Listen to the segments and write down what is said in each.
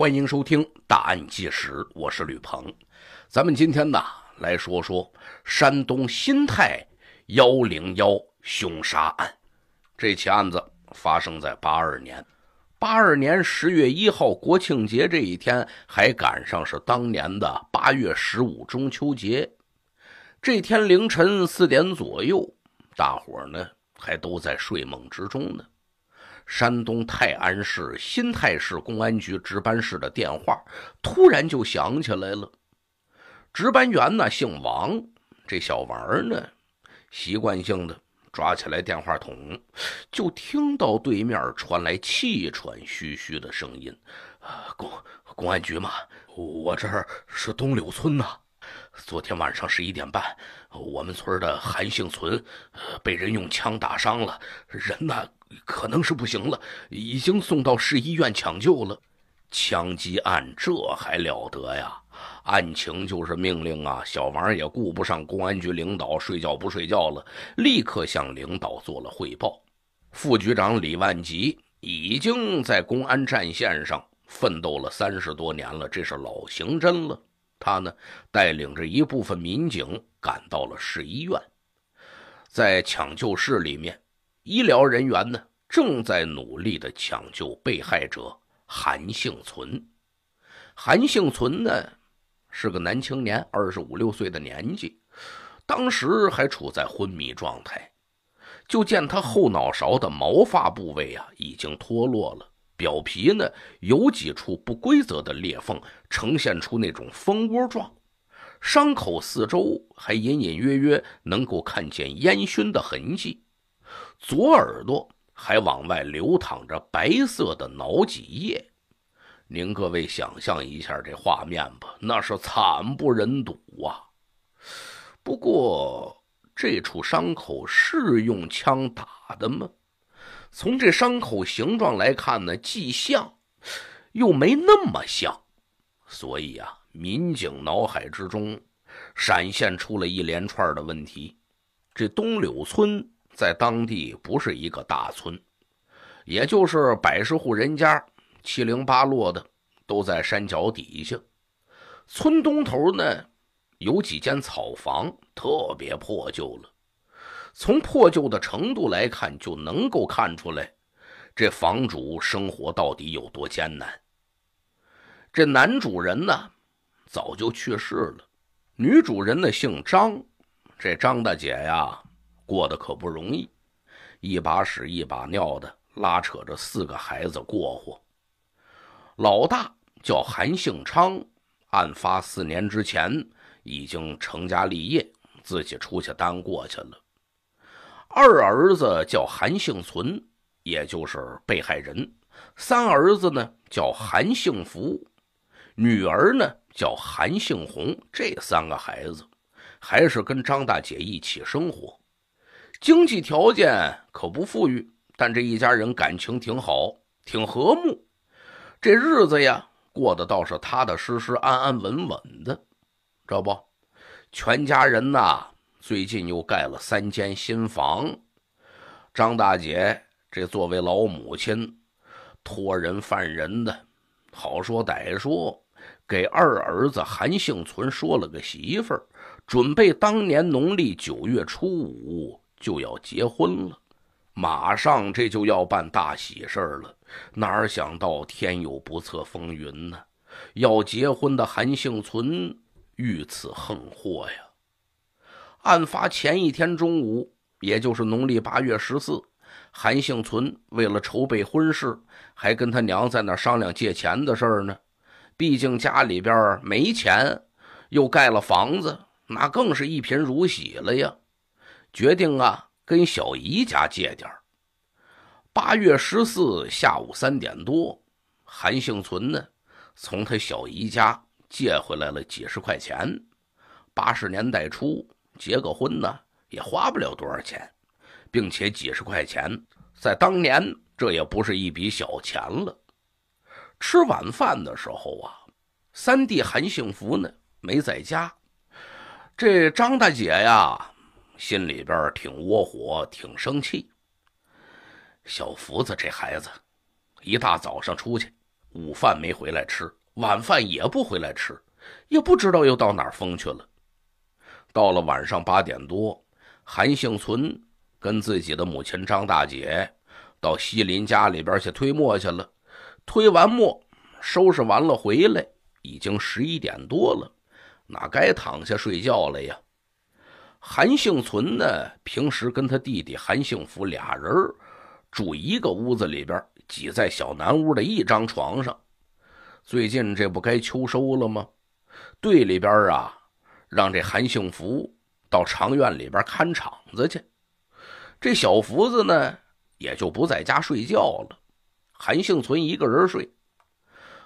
欢迎收听《大案纪实》，我是吕鹏。咱们今天呢来说说山东新泰幺零幺凶杀案。这起案子发生在八二年，八二年十月一号国庆节这一天，还赶上是当年的八月十五中秋节。这天凌晨四点左右，大伙儿呢还都在睡梦之中呢。山东泰安市新泰市公安局值班室的电话突然就响起来了，值班员呢姓王，这小王呢，习惯性的抓起来电话筒，就听到对面传来气喘吁吁的声音：“啊，公公安局嘛，我这儿是东柳村呐。”昨天晚上十一点半，我们村的韩幸存，呃，被人用枪打伤了，人呢可能是不行了，已经送到市医院抢救了。枪击案，这还了得呀！案情就是命令啊！小王也顾不上公安局领导睡觉不睡觉了，立刻向领导做了汇报。副局长李万吉已经在公安战线上奋斗了三十多年了，这是老刑侦了。他呢，带领着一部分民警赶到了市医院，在抢救室里面，医疗人员呢正在努力的抢救被害者韩幸存。韩幸存呢是个男青年，二十五六岁的年纪，当时还处在昏迷状态。就见他后脑勺的毛发部位啊已经脱落了。表皮呢有几处不规则的裂缝，呈现出那种蜂窝状。伤口四周还隐隐约约能够看见烟熏的痕迹，左耳朵还往外流淌着白色的脑脊液。您各位想象一下这画面吧，那是惨不忍睹啊！不过这处伤口是用枪打的吗？从这伤口形状来看呢，既像，又没那么像，所以啊，民警脑海之中闪现出了一连串的问题。这东柳村在当地不是一个大村，也就是百十户人家，七零八落的，都在山脚底下。村东头呢，有几间草房，特别破旧了。从破旧的程度来看，就能够看出来，这房主生活到底有多艰难。这男主人呢，早就去世了；女主人呢，姓张，这张大姐呀，过得可不容易，一把屎一把尿的拉扯着四个孩子过活。老大叫韩兴昌，案发四年之前已经成家立业，自己出去单过去了。二儿子叫韩幸存，也就是被害人；三儿子呢叫韩幸福，女儿呢叫韩幸红。这三个孩子还是跟张大姐一起生活，经济条件可不富裕，但这一家人感情挺好，挺和睦。这日子呀，过得倒是踏踏实实、安安稳稳的，知道不？全家人呐。最近又盖了三间新房，张大姐这作为老母亲，托人犯人的，好说歹说，给二儿子韩幸存说了个媳妇儿，准备当年农历九月初五就要结婚了，马上这就要办大喜事了。哪想到天有不测风云呢？要结婚的韩幸存遇此横祸呀！案发前一天中午，也就是农历八月十四，韩幸存为了筹备婚事，还跟他娘在那商量借钱的事儿呢。毕竟家里边没钱，又盖了房子，那更是一贫如洗了呀。决定啊，跟小姨家借点儿。八月十四下午三点多，韩幸存呢，从他小姨家借回来了几十块钱。八十年代初。结个婚呢，也花不了多少钱，并且几十块钱在当年这也不是一笔小钱了。吃晚饭的时候啊，三弟韩幸福呢没在家，这张大姐呀心里边挺窝火，挺生气。小福子这孩子，一大早上出去，午饭没回来吃，晚饭也不回来吃，也不知道又到哪儿疯去了。到了晚上八点多，韩幸存跟自己的母亲张大姐到西林家里边去推磨去了。推完磨，收拾完了回来，已经十一点多了，哪该躺下睡觉了呀？韩幸存呢，平时跟他弟弟韩幸福俩人住一个屋子里边，挤在小南屋的一张床上。最近这不该秋收了吗？队里边啊。让这韩幸福到长院里边看场子去，这小福子呢也就不在家睡觉了。韩幸存一个人睡，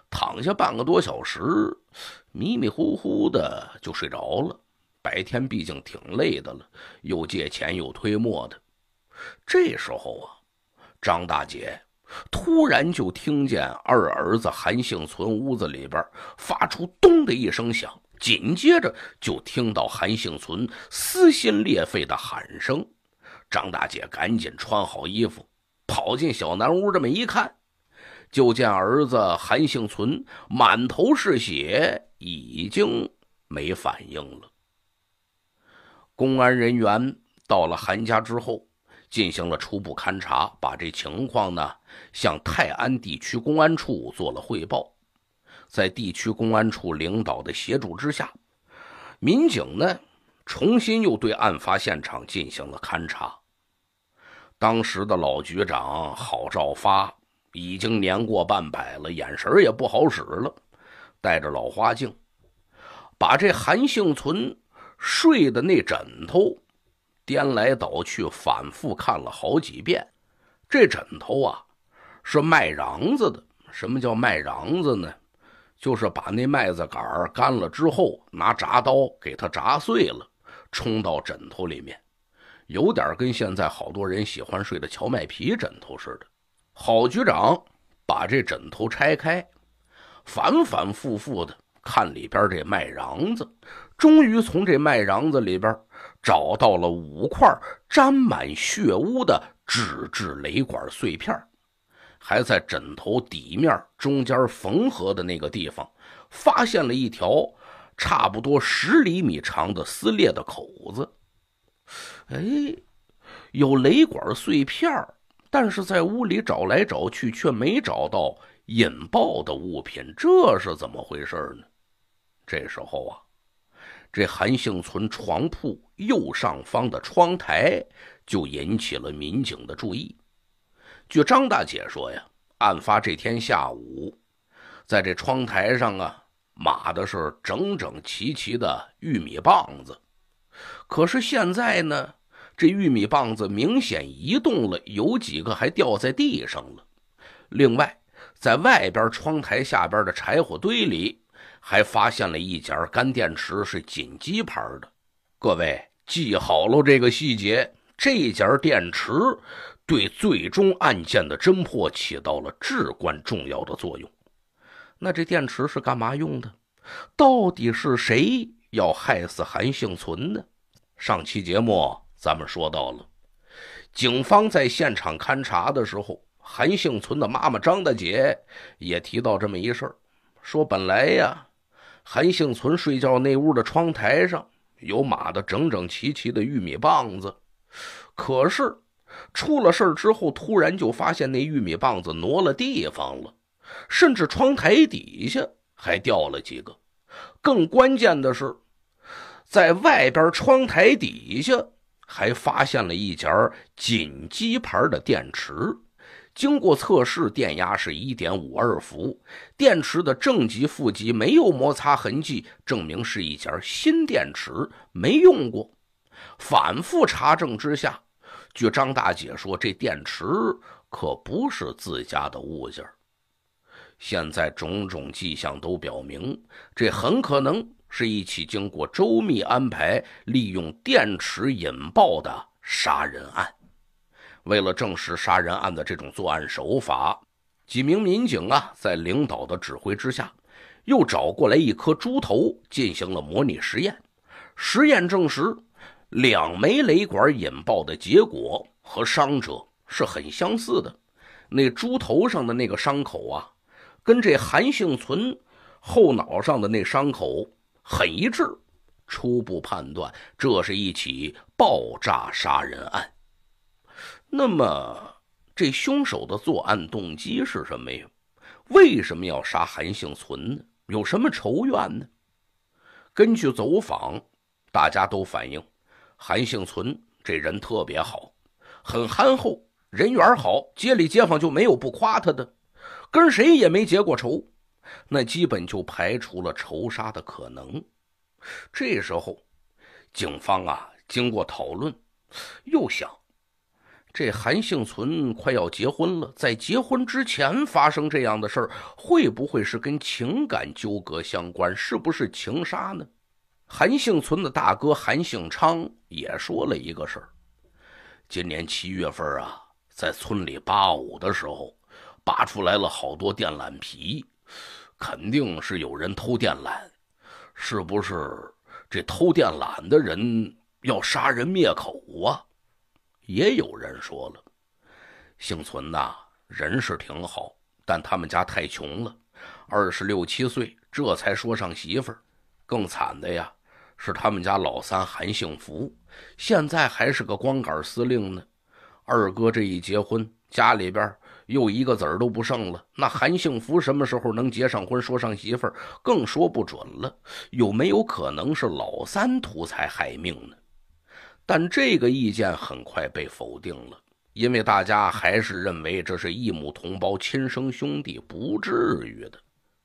躺下半个多小时，迷迷糊糊的就睡着了。白天毕竟挺累的了，又借钱又推磨的。这时候啊，张大姐突然就听见二儿子韩幸存屋子里边发出咚的一声响。紧接着就听到韩幸存撕心裂肺的喊声，张大姐赶紧穿好衣服，跑进小南屋。这么一看，就见儿子韩幸存满头是血，已经没反应了。公安人员到了韩家之后，进行了初步勘查，把这情况呢向泰安地区公安处做了汇报。在地区公安处领导的协助之下，民警呢重新又对案发现场进行了勘查。当时的老局长郝兆发已经年过半百了，眼神也不好使了，戴着老花镜，把这韩幸存睡的那枕头颠来倒去，反复看了好几遍。这枕头啊是卖瓤子的。什么叫卖瓤子呢？就是把那麦子秆儿干了之后，拿铡刀给它铡碎了，冲到枕头里面，有点跟现在好多人喜欢睡的荞麦皮枕头似的。郝局长把这枕头拆开，反反复复的看里边这麦瓤子，终于从这麦瓤子里边找到了五块沾满血污的纸质雷管碎片儿。还在枕头底面中间缝合的那个地方，发现了一条差不多十厘米长的撕裂的口子。哎，有雷管碎片，但是在屋里找来找去却没找到引爆的物品，这是怎么回事呢？这时候啊，这韩幸存床铺右上方的窗台就引起了民警的注意。据张大姐说呀，案发这天下午，在这窗台上啊，码的是整整齐齐的玉米棒子。可是现在呢，这玉米棒子明显移动了，有几个还掉在地上了。另外，在外边窗台下边的柴火堆里，还发现了一节干电池，是锦鸡牌的。各位记好了这个细节，这一节电池。对最终案件的侦破起到了至关重要的作用。那这电池是干嘛用的？到底是谁要害死韩幸存的？上期节目咱们说到了，警方在现场勘查的时候，韩幸存的妈妈张大姐也提到这么一事儿，说本来呀，韩幸存睡觉那屋的窗台上有码的整整齐齐的玉米棒子，可是。出了事儿之后，突然就发现那玉米棒子挪了地方了，甚至窗台底下还掉了几个。更关键的是，在外边窗台底下还发现了一节锦鸡牌的电池。经过测试，电压是一点五二伏。电池的正极、负极没有摩擦痕迹，证明是一节新电池，没用过。反复查证之下。据张大姐说，这电池可不是自家的物件现在种种迹象都表明，这很可能是一起经过周密安排、利用电池引爆的杀人案。为了证实杀人案的这种作案手法，几名民警啊，在领导的指挥之下，又找过来一颗猪头进行了模拟实验。实验证实。两枚雷管引爆的结果和伤者是很相似的，那猪头上的那个伤口啊，跟这韩幸存后脑上的那伤口很一致。初步判断，这是一起爆炸杀人案。那么，这凶手的作案动机是什么呀？为什么要杀韩幸存呢？有什么仇怨呢？根据走访，大家都反映。韩幸存这人特别好，很憨厚，人缘好，街里街坊就没有不夸他的，跟谁也没结过仇，那基本就排除了仇杀的可能。这时候，警方啊经过讨论，又想，这韩幸存快要结婚了，在结婚之前发生这样的事儿，会不会是跟情感纠葛相关？是不是情杀呢？韩幸存的大哥韩幸昌也说了一个事儿：今年七月份啊，在村里扒藕的时候，扒出来了好多电缆皮，肯定是有人偷电缆，是不是？这偷电缆的人要杀人灭口啊？也有人说了，幸存呐，人是挺好，但他们家太穷了，二十六七岁这才说上媳妇儿，更惨的呀。是他们家老三韩幸福，现在还是个光杆司令呢。二哥这一结婚，家里边又一个子儿都不剩了。那韩幸福什么时候能结上婚，说上媳妇儿，更说不准了。有没有可能是老三图财害命呢？但这个意见很快被否定了，因为大家还是认为这是异母同胞亲生兄弟，不至于的。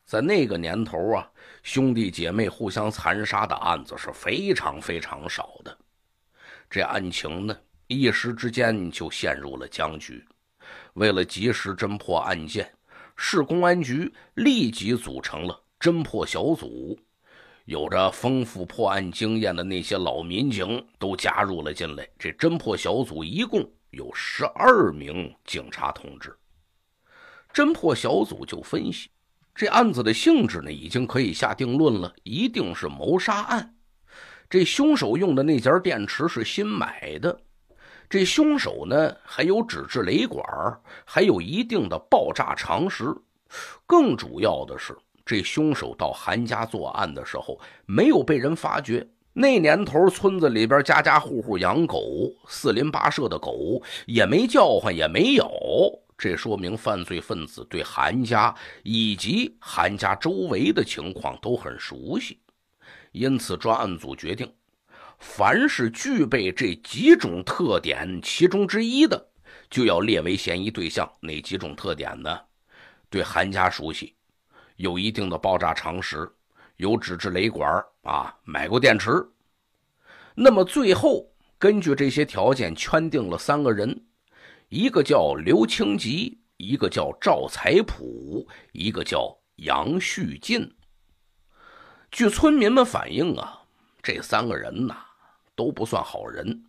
在那个年头啊。兄弟姐妹互相残杀的案子是非常非常少的，这案情呢，一时之间就陷入了僵局。为了及时侦破案件，市公安局立即组成了侦破小组，有着丰富破案经验的那些老民警都加入了进来。这侦破小组一共有十二名警察同志。侦破小组就分析。这案子的性质呢，已经可以下定论了，一定是谋杀案。这凶手用的那节电池是新买的，这凶手呢还有纸质雷管，还有一定的爆炸常识。更主要的是，这凶手到韩家作案的时候没有被人发觉。那年头，村子里边家家户户养狗，四邻八舍的狗也没叫唤，也没有。这说明犯罪分子对韩家以及韩家周围的情况都很熟悉，因此专案组决定，凡是具备这几种特点其中之一的，就要列为嫌疑对象。哪几种特点呢？对韩家熟悉，有一定的爆炸常识，有纸质雷管啊，买过电池。那么最后根据这些条件圈定了三个人。一个叫刘清吉，一个叫赵才普，一个叫杨旭进。据村民们反映啊，这三个人呐都不算好人，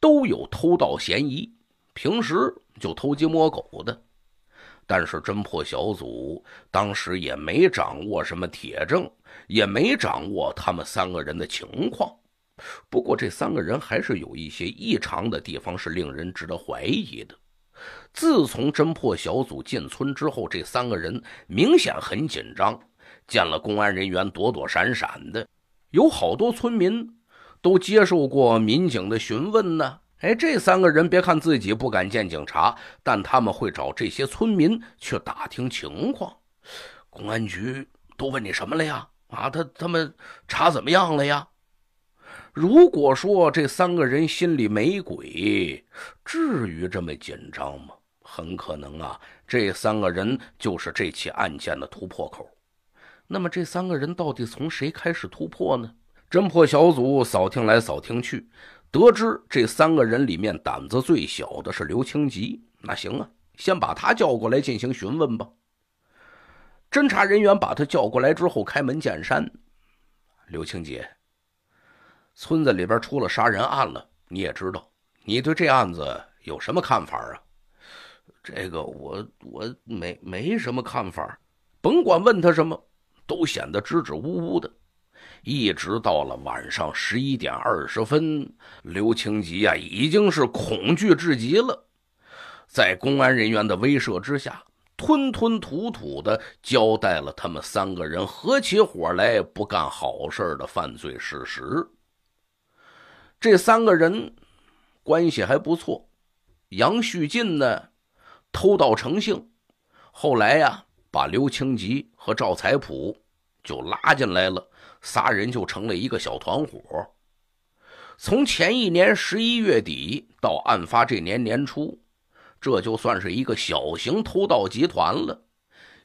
都有偷盗嫌疑，平时就偷鸡摸狗的。但是侦破小组当时也没掌握什么铁证，也没掌握他们三个人的情况。不过，这三个人还是有一些异常的地方，是令人值得怀疑的。自从侦破小组进村之后，这三个人明显很紧张，见了公安人员躲躲闪闪的。有好多村民都接受过民警的询问呢。哎，这三个人别看自己不敢见警察，但他们会找这些村民去打听情况。公安局都问你什么了呀？啊，他他们查怎么样了呀？如果说这三个人心里没鬼，至于这么紧张吗？很可能啊，这三个人就是这起案件的突破口。那么这三个人到底从谁开始突破呢？侦破小组扫听来扫听去，得知这三个人里面胆子最小的是刘清吉。那行啊，先把他叫过来进行询问吧。侦查人员把他叫过来之后，开门见山：“刘清吉。”村子里边出了杀人案了，你也知道。你对这案子有什么看法啊？这个我我没没什么看法。甭管问他什么，都显得支支吾吾的。一直到了晚上十一点二十分，刘清吉啊已经是恐惧至极了，在公安人员的威慑之下，吞吞吐吐的交代了他们三个人合起伙来不干好事的犯罪事实。这三个人关系还不错。杨旭进呢，偷盗成性，后来呀，把刘清吉和赵才普就拉进来了，仨人就成了一个小团伙。从前一年十一月底到案发这年年初，这就算是一个小型偷盗集团了。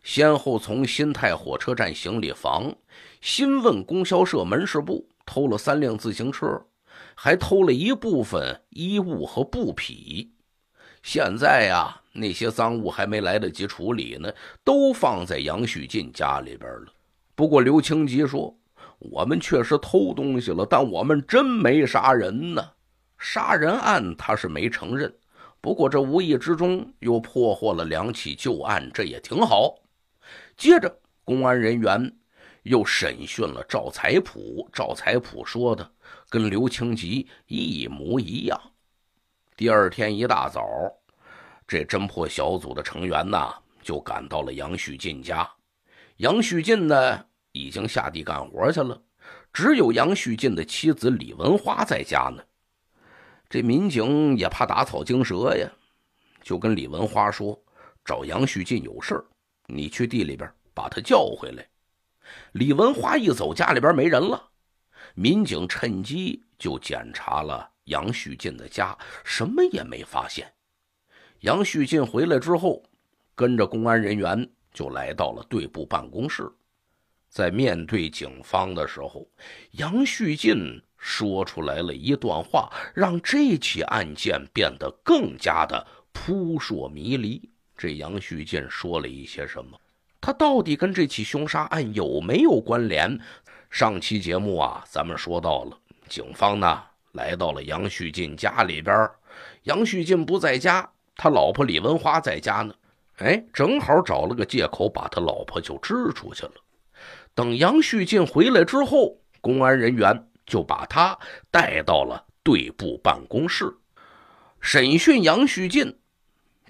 先后从新泰火车站行李房、新汶供销社门市部偷了三辆自行车。还偷了一部分衣物和布匹，现在呀，那些赃物还没来得及处理呢，都放在杨旭进家里边了。不过刘清吉说，我们确实偷东西了，但我们真没杀人呢。杀人案他是没承认，不过这无意之中又破获了两起旧案，这也挺好。接着，公安人员又审讯了赵才普。赵才普说的。跟刘清吉一模一样。第二天一大早，这侦破小组的成员呢就赶到了杨旭进家。杨旭进呢已经下地干活去了，只有杨旭进的妻子李文花在家呢。这民警也怕打草惊蛇呀，就跟李文花说：“找杨旭进有事儿，你去地里边把他叫回来。”李文花一走，家里边没人了。民警趁机就检查了杨旭进的家，什么也没发现。杨旭进回来之后，跟着公安人员就来到了队部办公室。在面对警方的时候，杨旭进说出来了一段话，让这起案件变得更加的扑朔迷离。这杨旭进说了一些什么？他到底跟这起凶杀案有没有关联？上期节目啊，咱们说到了，警方呢来到了杨旭进家里边，杨旭进不在家，他老婆李文花在家呢，哎，正好找了个借口把他老婆就支出去了。等杨旭进回来之后，公安人员就把他带到了队部办公室，审讯杨旭进，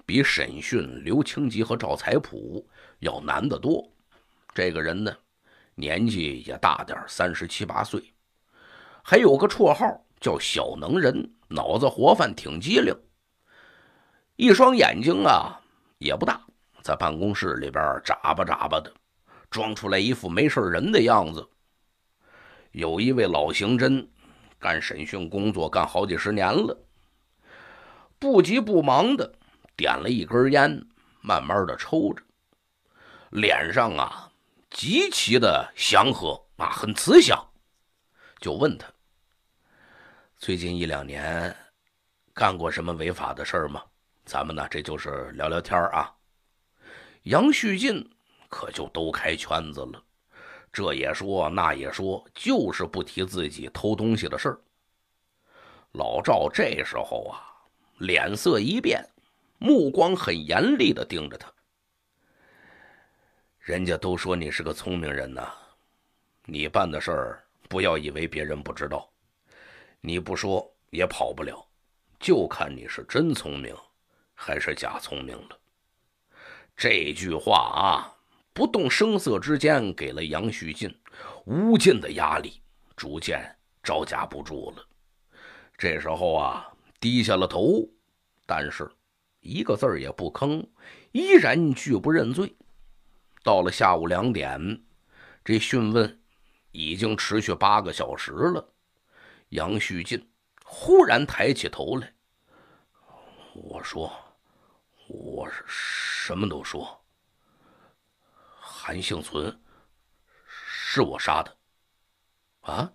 比审讯刘清吉和赵才普要难得多，这个人呢。年纪也大点儿，三十七八岁，还有个绰号叫“小能人”，脑子活泛，挺机灵。一双眼睛啊也不大，在办公室里边眨巴眨巴的，装出来一副没事人的样子。有一位老刑侦，干审讯工作干好几十年了，不急不忙的点了一根烟，慢慢的抽着，脸上啊。极其的祥和啊，很慈祥，就问他：最近一两年干过什么违法的事儿吗？咱们呢，这就是聊聊天儿啊。杨旭进可就都开圈子了，这也说那也说，就是不提自己偷东西的事儿。老赵这时候啊，脸色一变，目光很严厉的盯着他。人家都说你是个聪明人呐，你办的事儿不要以为别人不知道，你不说也跑不了，就看你是真聪明还是假聪明了。这句话啊，不动声色之间给了杨旭进无尽的压力，逐渐招架不住了。这时候啊，低下了头，但是一个字儿也不吭，依然拒不认罪。到了下午两点，这讯问已经持续八个小时了。杨旭进忽然抬起头来，我说：“我什么都说，韩幸存是我杀的，啊！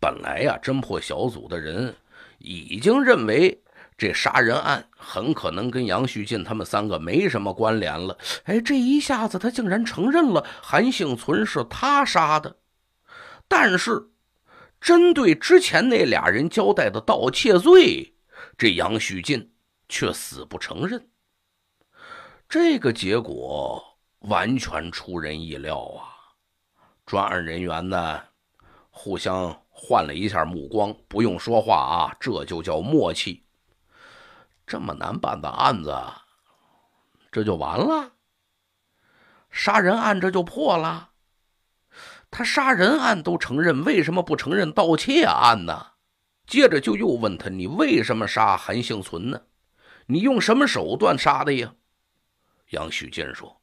本来呀，侦破小组的人已经认为。”这杀人案很可能跟杨旭进他们三个没什么关联了。哎，这一下子他竟然承认了韩幸存是他杀的，但是针对之前那俩人交代的盗窃罪，这杨旭进却死不承认。这个结果完全出人意料啊！专案人员呢，互相换了一下目光，不用说话啊，这就叫默契。这么难办的案子，这就完了？杀人案这就破了？他杀人案都承认，为什么不承认盗窃案呢？接着就又问他：“你为什么杀韩幸存呢？你用什么手段杀的呀？”杨旭建说：“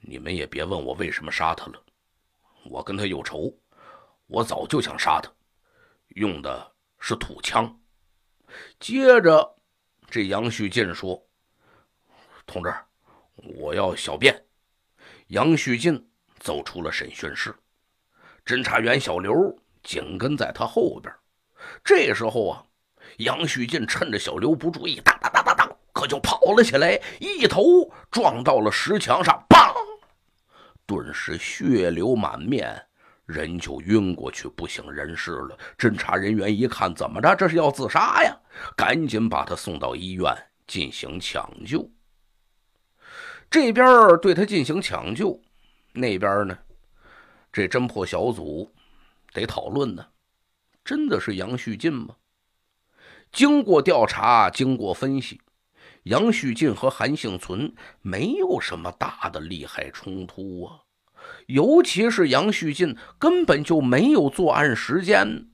你们也别问我为什么杀他了，我跟他有仇，我早就想杀他，用的是土枪。”接着。这杨旭进说：“同志，我要小便。”杨旭进走出了审讯室，侦查员小刘紧跟在他后边。这时候啊，杨旭进趁着小刘不注意，哒哒哒哒哒，可就跑了起来，一头撞到了石墙上 b 顿时血流满面，人就晕过去，不省人事了。侦查人员一看，怎么着，这是要自杀呀？赶紧把他送到医院进行抢救。这边对他进行抢救，那边呢？这侦破小组得讨论呢。真的是杨旭进吗？经过调查，经过分析，杨旭进和韩幸存没有什么大的利害冲突啊。尤其是杨旭进根本就没有作案时间。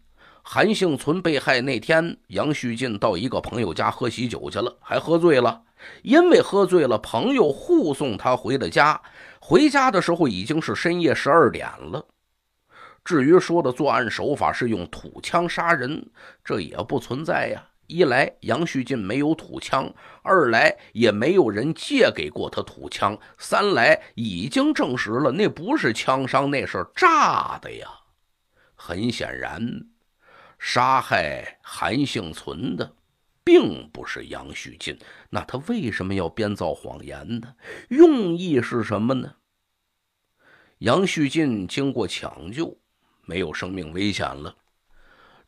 韩幸存被害那天，杨旭进到一个朋友家喝喜酒去了，还喝醉了。因为喝醉了，朋友护送他回了家。回家的时候已经是深夜十二点了。至于说的作案手法是用土枪杀人，这也不存在呀。一来杨旭进没有土枪，二来也没有人借给过他土枪，三来已经证实了那不是枪伤，那是炸的呀。很显然。杀害韩幸存的，并不是杨旭进，那他为什么要编造谎言呢？用意是什么呢？杨旭进经过抢救，没有生命危险了，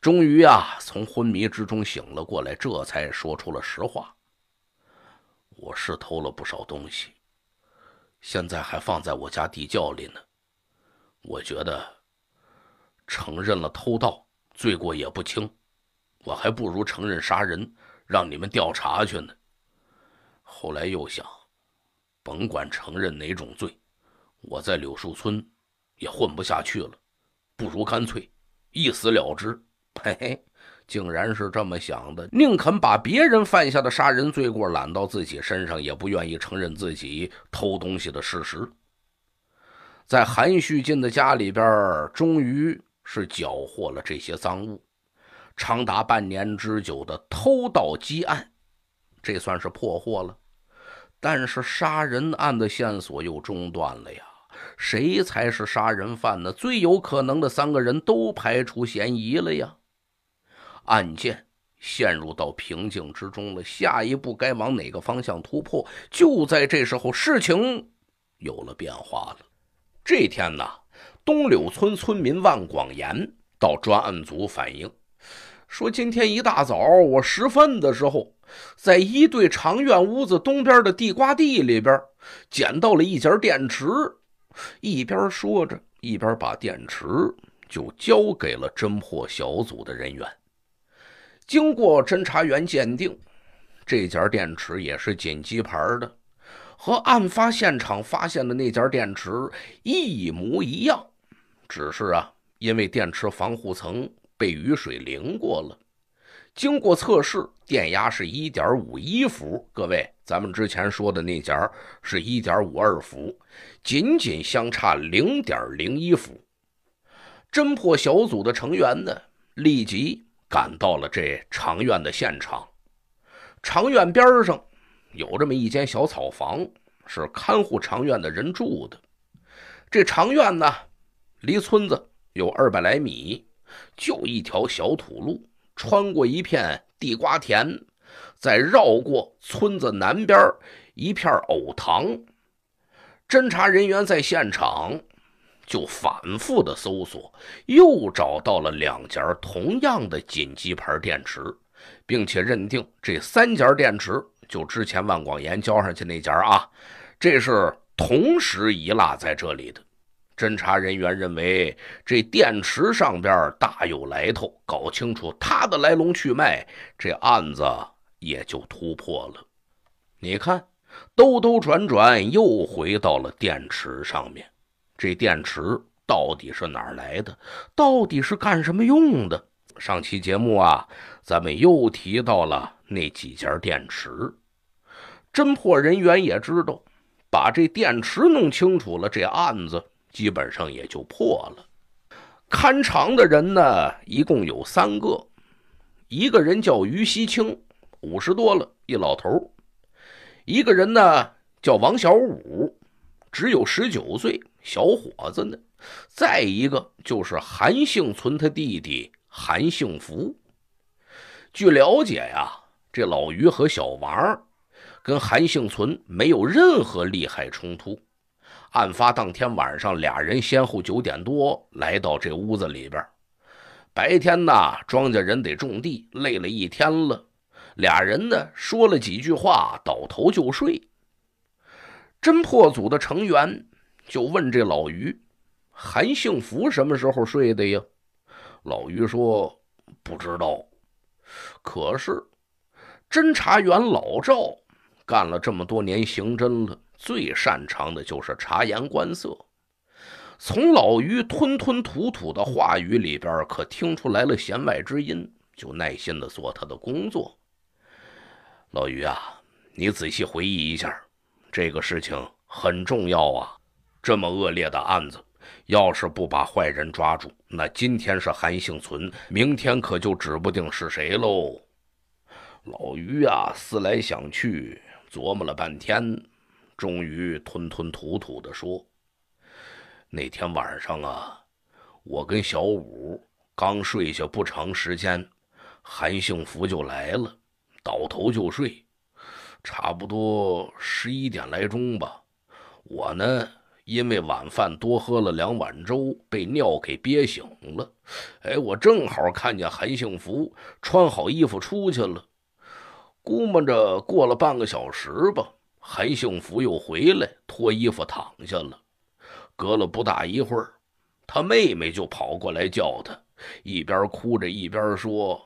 终于啊，从昏迷之中醒了过来，这才说出了实话。我是偷了不少东西，现在还放在我家地窖里呢。我觉得，承认了偷盗。罪过也不轻，我还不如承认杀人，让你们调查去呢。后来又想，甭管承认哪种罪，我在柳树村也混不下去了，不如干脆一死了之。嘿嘿，竟然是这么想的，宁肯把别人犯下的杀人罪过揽到自己身上，也不愿意承认自己偷东西的事实。在韩旭进的家里边，终于。是缴获了这些赃物，长达半年之久的偷盗积案，这算是破获了。但是杀人案的线索又中断了呀，谁才是杀人犯呢？最有可能的三个人都排除嫌疑了呀，案件陷入到瓶颈之中了。下一步该往哪个方向突破？就在这时候，事情有了变化了。这天呢？东柳村村民万广言到专案组反映说：“今天一大早，我十分的时候，在一队长院屋子东边的地瓜地里边，捡到了一节电池。”一边说着，一边把电池就交给了侦破小组的人员。经过侦查员鉴定，这节电池也是锦鸡牌的，和案发现场发现的那节电池一模一样。只是啊，因为电池防护层被雨水淋过了，经过测试，电压是一点五一伏。各位，咱们之前说的那家是一点五二伏，仅仅相差零点零一伏。侦破小组的成员呢，立即赶到了这长院的现场。长院边上有这么一间小草房，是看护长院的人住的。这长院呢？离村子有二百来米，就一条小土路，穿过一片地瓜田，再绕过村子南边一片藕塘。侦查人员在现场就反复的搜索，又找到了两节同样的锦鸡牌电池，并且认定这三节电池就之前万广岩交上去那节啊，这是同时遗落在这里的。侦查人员认为，这电池上边大有来头，搞清楚它的来龙去脉，这案子也就突破了。你看，兜兜转转又回到了电池上面，这电池到底是哪儿来的？到底是干什么用的？上期节目啊，咱们又提到了那几节电池。侦破人员也知道，把这电池弄清楚了，这案子。基本上也就破了。看场的人呢，一共有三个，一个人叫于西清，五十多了，一老头；一个人呢叫王小五，只有十九岁，小伙子呢；再一个就是韩幸存他弟弟韩幸福。据了解呀，这老于和小王跟韩幸存没有任何利害冲突。案发当天晚上，俩人先后九点多来到这屋子里边。白天呢，庄稼人得种地，累了一天了。俩人呢说了几句话，倒头就睡。侦破组的成员就问这老于：“韩幸福什么时候睡的呀？”老于说：“不知道。”可是，侦查员老赵干了这么多年刑侦了。最擅长的就是察言观色，从老于吞吞吐吐的话语里边可听出来了弦外之音，就耐心的做他的工作。老于啊，你仔细回忆一下，这个事情很重要啊，这么恶劣的案子，要是不把坏人抓住，那今天是韩幸存，明天可就指不定是谁喽。老于啊，思来想去，琢磨了半天。终于吞吞吐吐的说：“那天晚上啊，我跟小五刚睡下不长时间，韩幸福就来了，倒头就睡。差不多十一点来钟吧。我呢，因为晚饭多喝了两碗粥，被尿给憋醒了。哎，我正好看见韩幸福穿好衣服出去了，估摸着过了半个小时吧。”韩幸福又回来，脱衣服躺下了。隔了不大一会儿，他妹妹就跑过来叫他，一边哭着一边说：“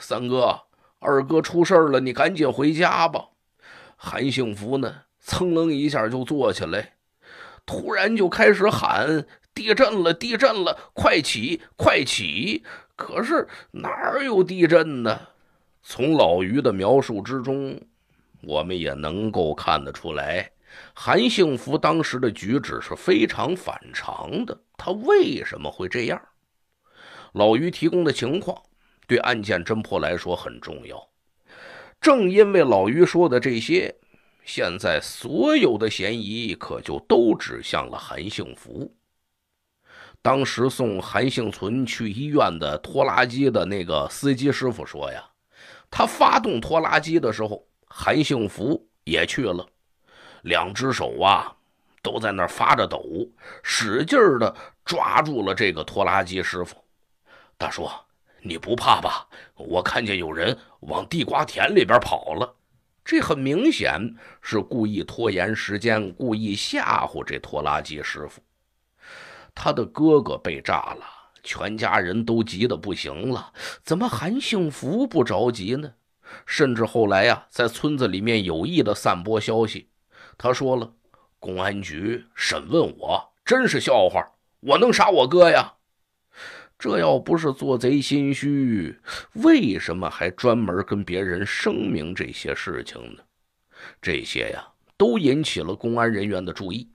三哥，二哥出事了，你赶紧回家吧。”韩幸福呢，噌楞一下就坐起来，突然就开始喊：“地震了！地震了！快起！快起！”可是哪儿有地震呢？从老于的描述之中。我们也能够看得出来，韩幸福当时的举止是非常反常的。他为什么会这样？老于提供的情况对案件侦破来说很重要。正因为老于说的这些，现在所有的嫌疑可就都指向了韩幸福。当时送韩幸存去医院的拖拉机的那个司机师傅说呀，他发动拖拉机的时候。韩幸福也去了，两只手啊，都在那儿发着抖，使劲的抓住了这个拖拉机师傅。大叔，你不怕吧？我看见有人往地瓜田里边跑了，这很明显是故意拖延时间，故意吓唬这拖拉机师傅。他的哥哥被炸了，全家人都急得不行了，怎么韩幸福不着急呢？甚至后来呀，在村子里面有意的散播消息。他说了：“公安局审问我，真是笑话！我能杀我哥呀？这要不是做贼心虚，为什么还专门跟别人声明这些事情呢？”这些呀，都引起了公安人员的注意。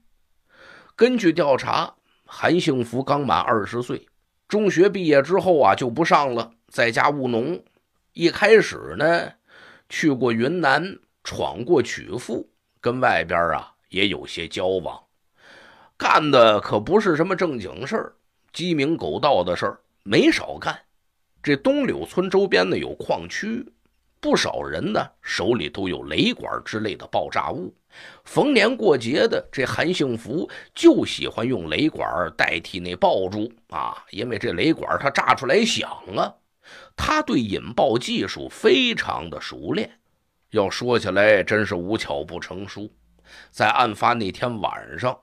根据调查，韩幸福刚满二十岁，中学毕业之后啊，就不上了，在家务农。一开始呢，去过云南，闯过曲阜，跟外边啊也有些交往，干的可不是什么正经事儿，鸡鸣狗盗的事儿没少干。这东柳村周边呢有矿区，不少人呢手里都有雷管之类的爆炸物。逢年过节的，这韩幸福就喜欢用雷管代替那爆竹啊，因为这雷管它炸出来响啊。他对引爆技术非常的熟练，要说起来真是无巧不成书，在案发那天晚上，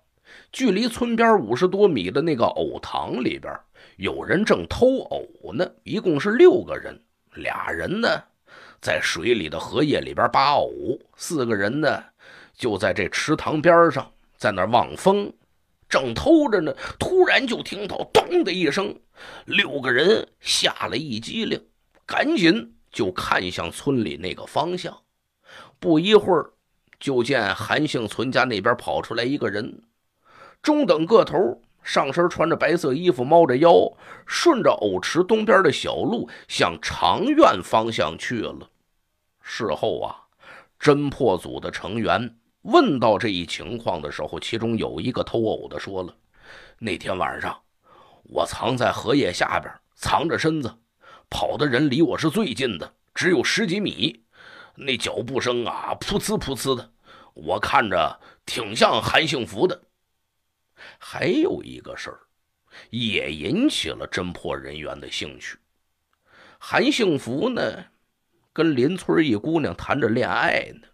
距离村边五十多米的那个藕塘里边，有人正偷藕呢，一共是六个人，俩人呢在水里的荷叶里边扒藕，四个人呢就在这池塘边上在那望风，正偷着呢，突然就听到咚的一声。六个人吓了一激灵，赶紧就看向村里那个方向。不一会儿，就见韩姓村家那边跑出来一个人，中等个头，上身穿着白色衣服，猫着腰，顺着藕池东边的小路向长院方向去了。事后啊，侦破组的成员问到这一情况的时候，其中有一个偷藕的说了：“那天晚上。”我藏在荷叶下边，藏着身子，跑的人离我是最近的，只有十几米。那脚步声啊，噗呲噗呲的，我看着挺像韩幸福的。还有一个事儿，也引起了侦破人员的兴趣。韩幸福呢，跟邻村一姑娘谈着恋爱呢。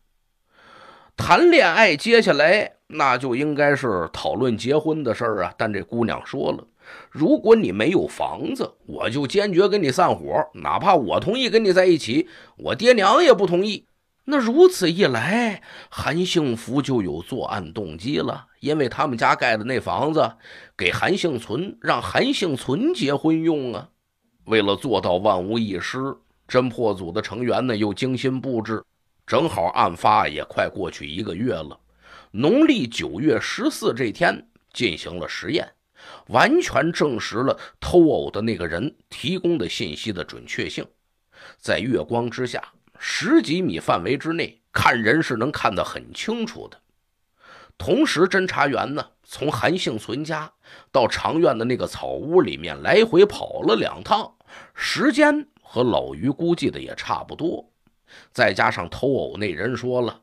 谈恋爱，接下来那就应该是讨论结婚的事儿啊。但这姑娘说了。如果你没有房子，我就坚决跟你散伙。哪怕我同意跟你在一起，我爹娘也不同意。那如此一来，韩幸福就有作案动机了，因为他们家盖的那房子给韩幸存，让韩幸存结婚用啊。为了做到万无一失，侦破组的成员呢又精心布置。正好案发也快过去一个月了，农历九月十四这天进行了实验。完全证实了偷偶的那个人提供的信息的准确性。在月光之下，十几米范围之内看人是能看得很清楚的。同时，侦查员呢从韩幸存家到长院的那个草屋里面来回跑了两趟，时间和老于估计的也差不多。再加上偷偶那人说了，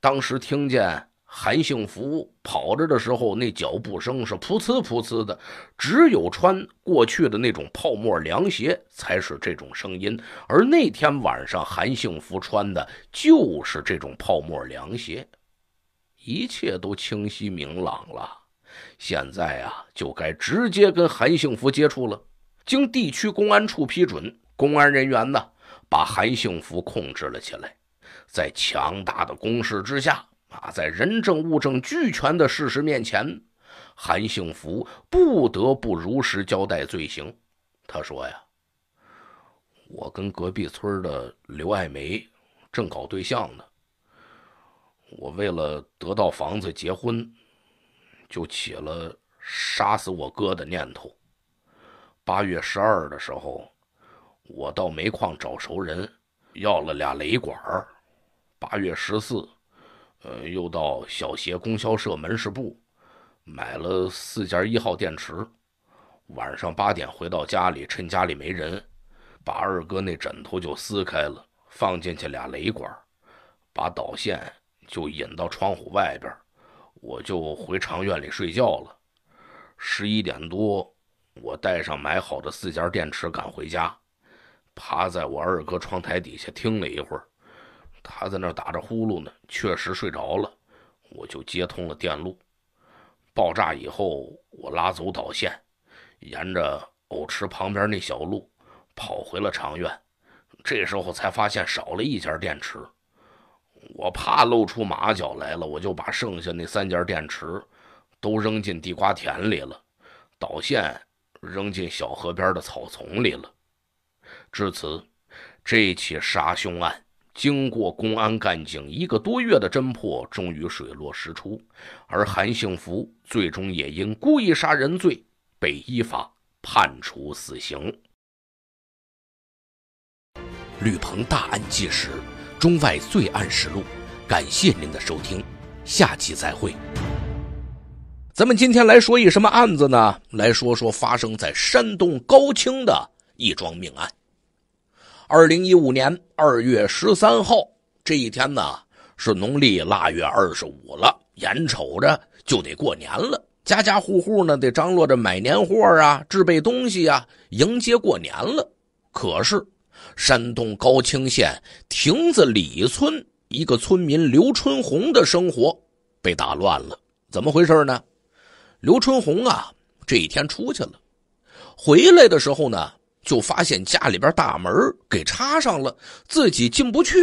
当时听见。韩幸福跑着的时候，那脚步声是噗呲噗呲的，只有穿过去的那种泡沫凉鞋才是这种声音。而那天晚上，韩幸福穿的就是这种泡沫凉鞋，一切都清晰明朗了。现在啊，就该直接跟韩幸福接触了。经地区公安处批准，公安人员呢把韩幸福控制了起来，在强大的攻势之下。啊，在人证物证俱全的事实面前，韩幸福不得不如实交代罪行。他说：“呀，我跟隔壁村的刘爱梅正搞对象呢。我为了得到房子结婚，就起了杀死我哥的念头。八月十二的时候，我到煤矿找熟人要了俩雷管八月十四。”呃，又到小鞋供销社门市部，买了四节一号电池。晚上八点回到家里，趁家里没人，把二哥那枕头就撕开了，放进去俩雷管，把导线就引到窗户外边，我就回长院里睡觉了。十一点多，我带上买好的四节电池赶回家，趴在我二哥窗台底下听了一会儿。他在那儿打着呼噜呢，确实睡着了，我就接通了电路。爆炸以后，我拉走导线，沿着藕池旁边那小路跑回了长院。这时候才发现少了一节电池，我怕露出马脚来了，我就把剩下那三节电池都扔进地瓜田里了，导线扔进小河边的草丛里了。至此，这起杀凶案。经过公安干警一个多月的侦破，终于水落石出，而韩幸福最终也因故意杀人罪被依法判处死刑。吕鹏大案纪实，中外罪案实录，感谢您的收听，下期再会。咱们今天来说一什么案子呢？来说说发生在山东高青的一桩命案。二零一五年二月十三号这一天呢，是农历腊月二十五了，眼瞅着就得过年了，家家户户呢得张罗着买年货啊，置备东西啊，迎接过年了。可是，山东高青县亭子里村一个村民刘春红的生活被打乱了，怎么回事呢？刘春红啊，这一天出去了，回来的时候呢。就发现家里边大门给插上了，自己进不去，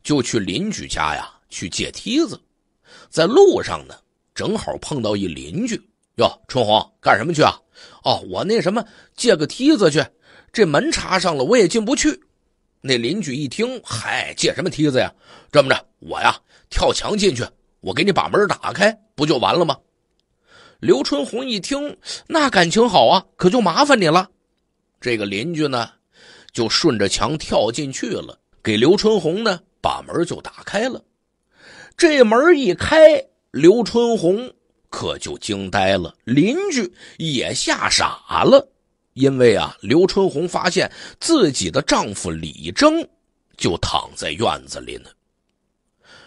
就去邻居家呀去借梯子，在路上呢，正好碰到一邻居，哟，春红干什么去啊？哦，我那什么借个梯子去，这门插上了我也进不去。那邻居一听，嗨，借什么梯子呀？这么着，我呀跳墙进去，我给你把门打开，不就完了吗？刘春红一听，那感情好啊，可就麻烦你了。这个邻居呢，就顺着墙跳进去了，给刘春红呢把门就打开了。这门一开，刘春红可就惊呆了，邻居也吓傻了，因为啊，刘春红发现自己的丈夫李征就躺在院子里呢。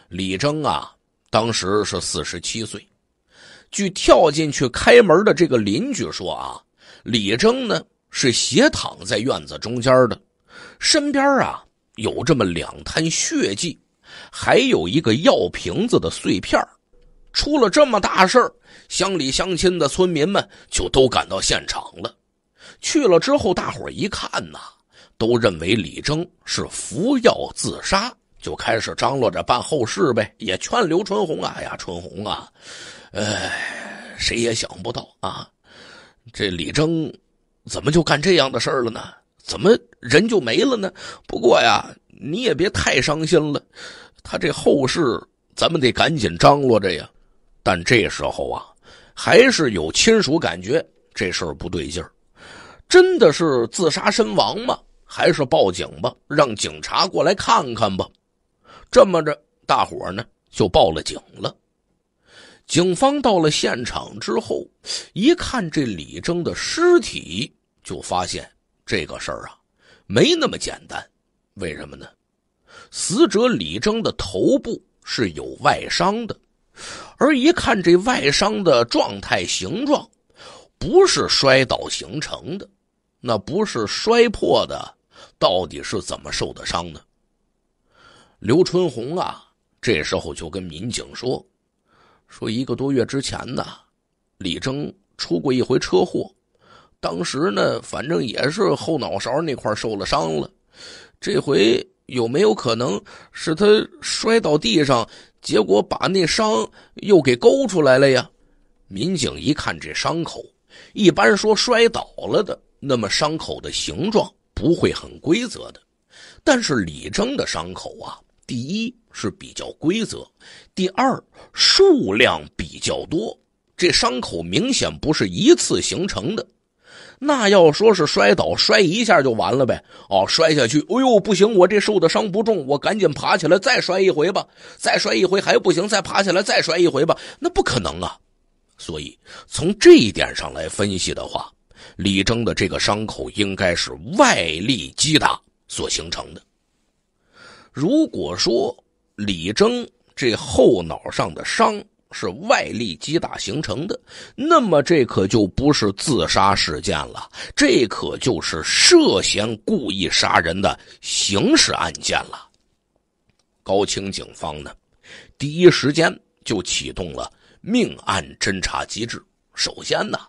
李征啊，当时是四十七岁。据跳进去开门的这个邻居说啊，李征呢。是斜躺在院子中间的，身边啊有这么两滩血迹，还有一个药瓶子的碎片出了这么大事儿，乡里乡亲的村民们就都赶到现场了。去了之后，大伙一看呐，都认为李征是服药自杀，就开始张罗着办后事呗。也劝刘春红啊呀，春红啊，哎，谁也想不到啊，这李征。怎么就干这样的事儿了呢？怎么人就没了呢？不过呀，你也别太伤心了，他这后事咱们得赶紧张罗着呀。但这时候啊，还是有亲属感觉这事儿不对劲儿，真的是自杀身亡吗？还是报警吧，让警察过来看看吧。这么着，大伙呢就报了警了。警方到了现场之后，一看这李征的尸体。就发现这个事儿啊，没那么简单。为什么呢？死者李征的头部是有外伤的，而一看这外伤的状态、形状，不是摔倒形成的，那不是摔破的，到底是怎么受的伤呢？刘春红啊，这时候就跟民警说：“说一个多月之前呢，李征出过一回车祸。”当时呢，反正也是后脑勺那块受了伤了。这回有没有可能是他摔到地上，结果把那伤又给勾出来了呀？民警一看这伤口，一般说摔倒了的，那么伤口的形状不会很规则的。但是李征的伤口啊，第一是比较规则，第二数量比较多，这伤口明显不是一次形成的。那要说是摔倒，摔一下就完了呗？哦，摔下去，哎呦，不行，我这受的伤不重，我赶紧爬起来再摔一回吧。再摔一回还不行，再爬起来再摔一回吧。那不可能啊！所以从这一点上来分析的话，李征的这个伤口应该是外力击打所形成的。如果说李征这后脑上的伤，是外力击打形成的，那么这可就不是自杀事件了，这可就是涉嫌故意杀人的刑事案件了。高清警方呢，第一时间就启动了命案侦查机制。首先呢，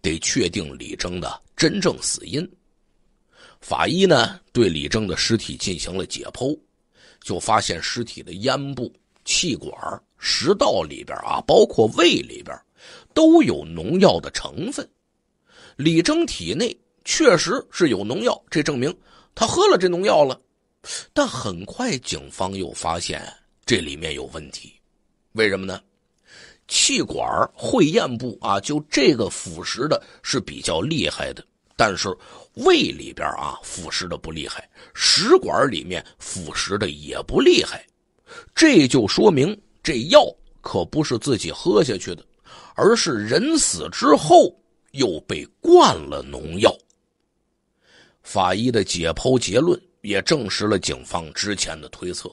得确定李征的真正死因。法医呢，对李征的尸体进行了解剖，就发现尸体的咽部气管食道里边啊，包括胃里边，都有农药的成分。李征体内确实是有农药，这证明他喝了这农药了。但很快，警方又发现这里面有问题。为什么呢？气管、会咽部啊，就这个腐蚀的是比较厉害的，但是胃里边啊，腐蚀的不厉害，食管里面腐蚀的也不厉害。这就说明。这药可不是自己喝下去的，而是人死之后又被灌了农药。法医的解剖结论也证实了警方之前的推测，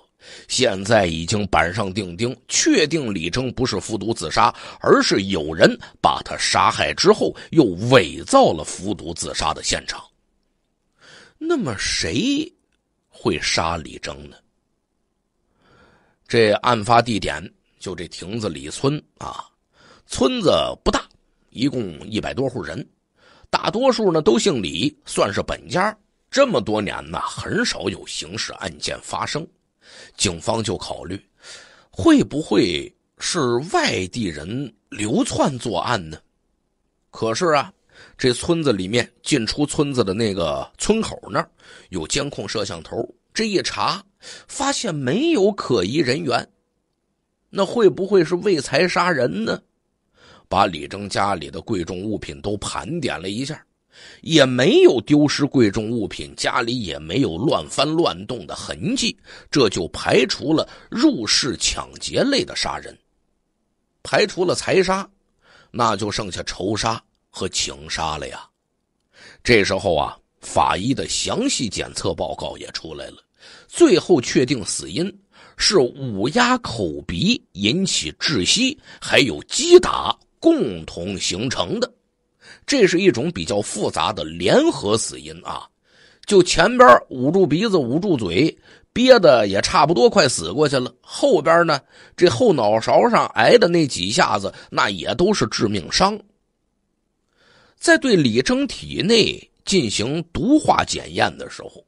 现在已经板上钉钉，确定李征不是服毒自杀，而是有人把他杀害之后又伪造了服毒自杀的现场。那么，谁会杀李征呢？这案发地点就这亭子里村啊，村子不大，一共一百多户人，大多数呢都姓李，算是本家。这么多年呢，很少有刑事案件发生，警方就考虑会不会是外地人流窜作案呢？可是啊，这村子里面进出村子的那个村口那儿有监控摄像头，这一查。发现没有可疑人员，那会不会是为财杀人呢？把李征家里的贵重物品都盘点了一下，也没有丢失贵重物品，家里也没有乱翻乱动的痕迹，这就排除了入室抢劫类的杀人，排除了财杀，那就剩下仇杀和情杀了呀。这时候啊，法医的详细检测报告也出来了。最后确定死因是捂压口鼻引起窒息，还有击打共同形成的，这是一种比较复杂的联合死因啊。就前边捂住鼻子、捂住嘴，憋的也差不多快死过去了。后边呢，这后脑勺上挨的那几下子，那也都是致命伤。在对李征体内进行毒化检验的时候。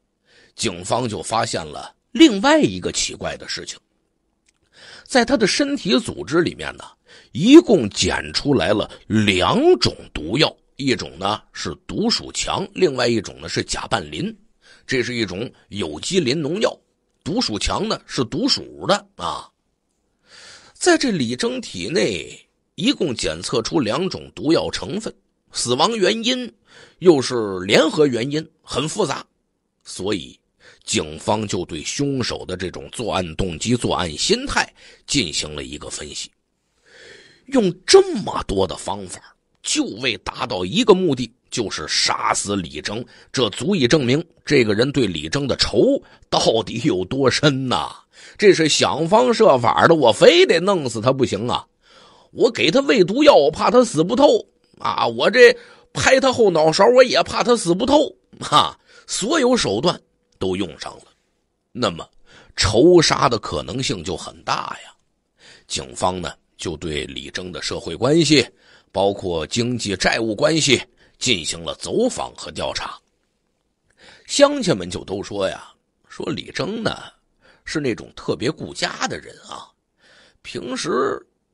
警方就发现了另外一个奇怪的事情，在他的身体组织里面呢，一共检出来了两种毒药，一种呢是毒鼠强，另外一种呢是甲拌磷，这是一种有机磷农药。毒鼠强呢是毒鼠的啊，在这李征体内一共检测出两种毒药成分，死亡原因又是联合原因，很复杂，所以。警方就对凶手的这种作案动机、作案心态进行了一个分析，用这么多的方法，就为达到一个目的，就是杀死李征。这足以证明这个人对李征的仇到底有多深呐！这是想方设法的，我非得弄死他不行啊！我给他喂毒药，我怕他死不透啊！我这拍他后脑勺，我也怕他死不透啊！所有手段。都用上了，那么仇杀的可能性就很大呀。警方呢，就对李征的社会关系，包括经济债务关系，进行了走访和调查。乡亲们就都说呀，说李征呢是那种特别顾家的人啊，平时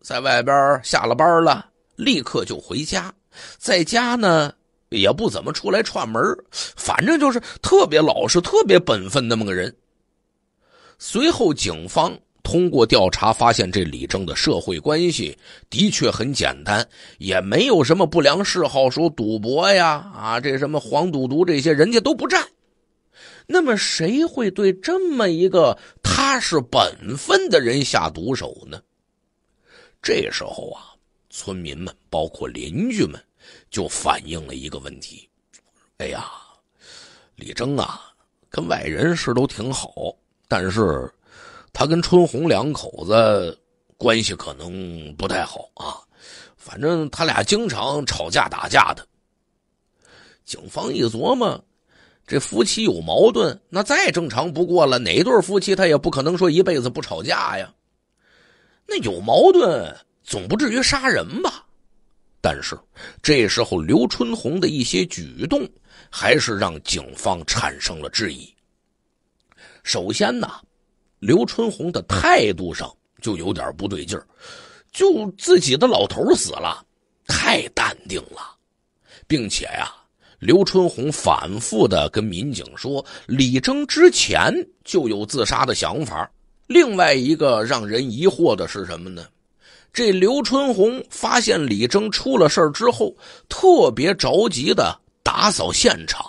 在外边下了班了，立刻就回家，在家呢。也不怎么出来串门反正就是特别老实、特别本分那么个人。随后，警方通过调查发现，这李正的社会关系的确很简单，也没有什么不良嗜好，说赌博呀、啊这什么黄赌毒这些，人家都不占。那么，谁会对这么一个踏实本分的人下毒手呢？这时候啊，村民们包括邻居们。就反映了一个问题，哎呀，李征啊，跟外人是都挺好，但是他跟春红两口子关系可能不太好啊。反正他俩经常吵架打架的。警方一琢磨，这夫妻有矛盾，那再正常不过了。哪对夫妻他也不可能说一辈子不吵架呀？那有矛盾总不至于杀人吧？但是，这时候刘春红的一些举动还是让警方产生了质疑。首先呢，刘春红的态度上就有点不对劲儿，就自己的老头死了，太淡定了，并且呀，刘春红反复的跟民警说，李征之前就有自杀的想法。另外一个让人疑惑的是什么呢？这刘春红发现李征出了事之后，特别着急的打扫现场。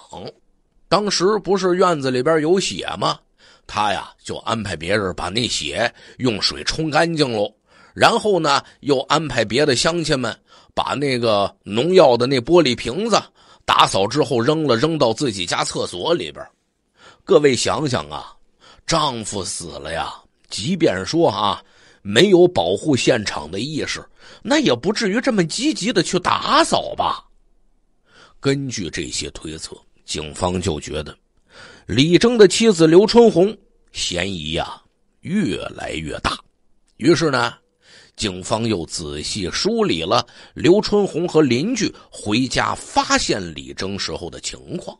当时不是院子里边有血吗？他呀就安排别人把那血用水冲干净喽。然后呢，又安排别的乡亲们把那个农药的那玻璃瓶子打扫之后扔了，扔到自己家厕所里边。各位想想啊，丈夫死了呀，即便说啊。没有保护现场的意识，那也不至于这么积极的去打扫吧。根据这些推测，警方就觉得李征的妻子刘春红嫌疑呀越来越大。于是呢，警方又仔细梳理了刘春红和邻居回家发现李征时候的情况。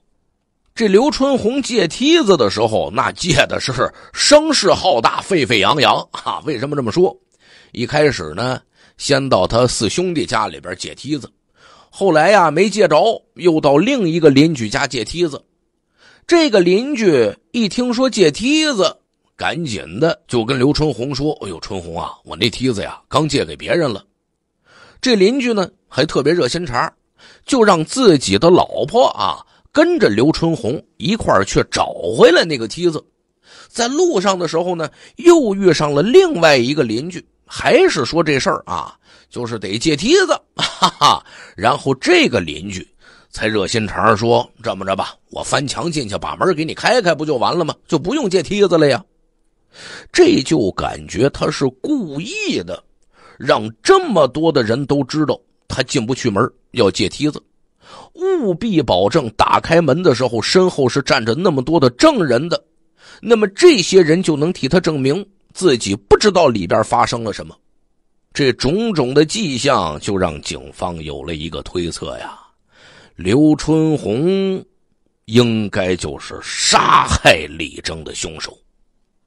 这刘春红借梯子的时候，那借的是声势浩大、沸沸扬扬啊！为什么这么说？一开始呢，先到他四兄弟家里边借梯子，后来呀没借着，又到另一个邻居家借梯子。这个邻居一听说借梯子，赶紧的就跟刘春红说：“哎呦，春红啊，我那梯子呀刚借给别人了。”这邻居呢还特别热心肠，就让自己的老婆啊。跟着刘春红一块儿去找回来那个梯子，在路上的时候呢，又遇上了另外一个邻居，还是说这事儿啊，就是得借梯子，哈哈。然后这个邻居才热心肠说：“这么着吧，我翻墙进去，把门给你开开，不就完了吗？就不用借梯子了呀。”这就感觉他是故意的，让这么多的人都知道他进不去门，要借梯子。务必保证打开门的时候，身后是站着那么多的证人的，那么这些人就能替他证明自己不知道里边发生了什么。这种种的迹象就让警方有了一个推测呀：刘春红应该就是杀害李征的凶手。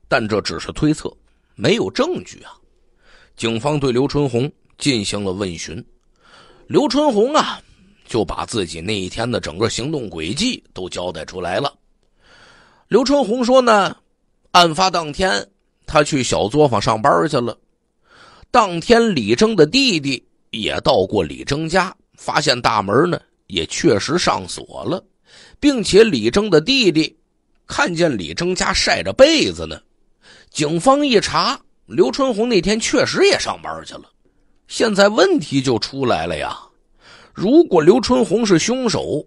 但这只是推测，没有证据啊。警方对刘春红进行了问询，刘春红啊。就把自己那一天的整个行动轨迹都交代出来了。刘春红说：“呢，案发当天他去小作坊上班去了。当天李征的弟弟也到过李征家，发现大门呢也确实上锁了，并且李征的弟弟看见李征家晒着被子呢。警方一查，刘春红那天确实也上班去了。现在问题就出来了呀。”如果刘春红是凶手，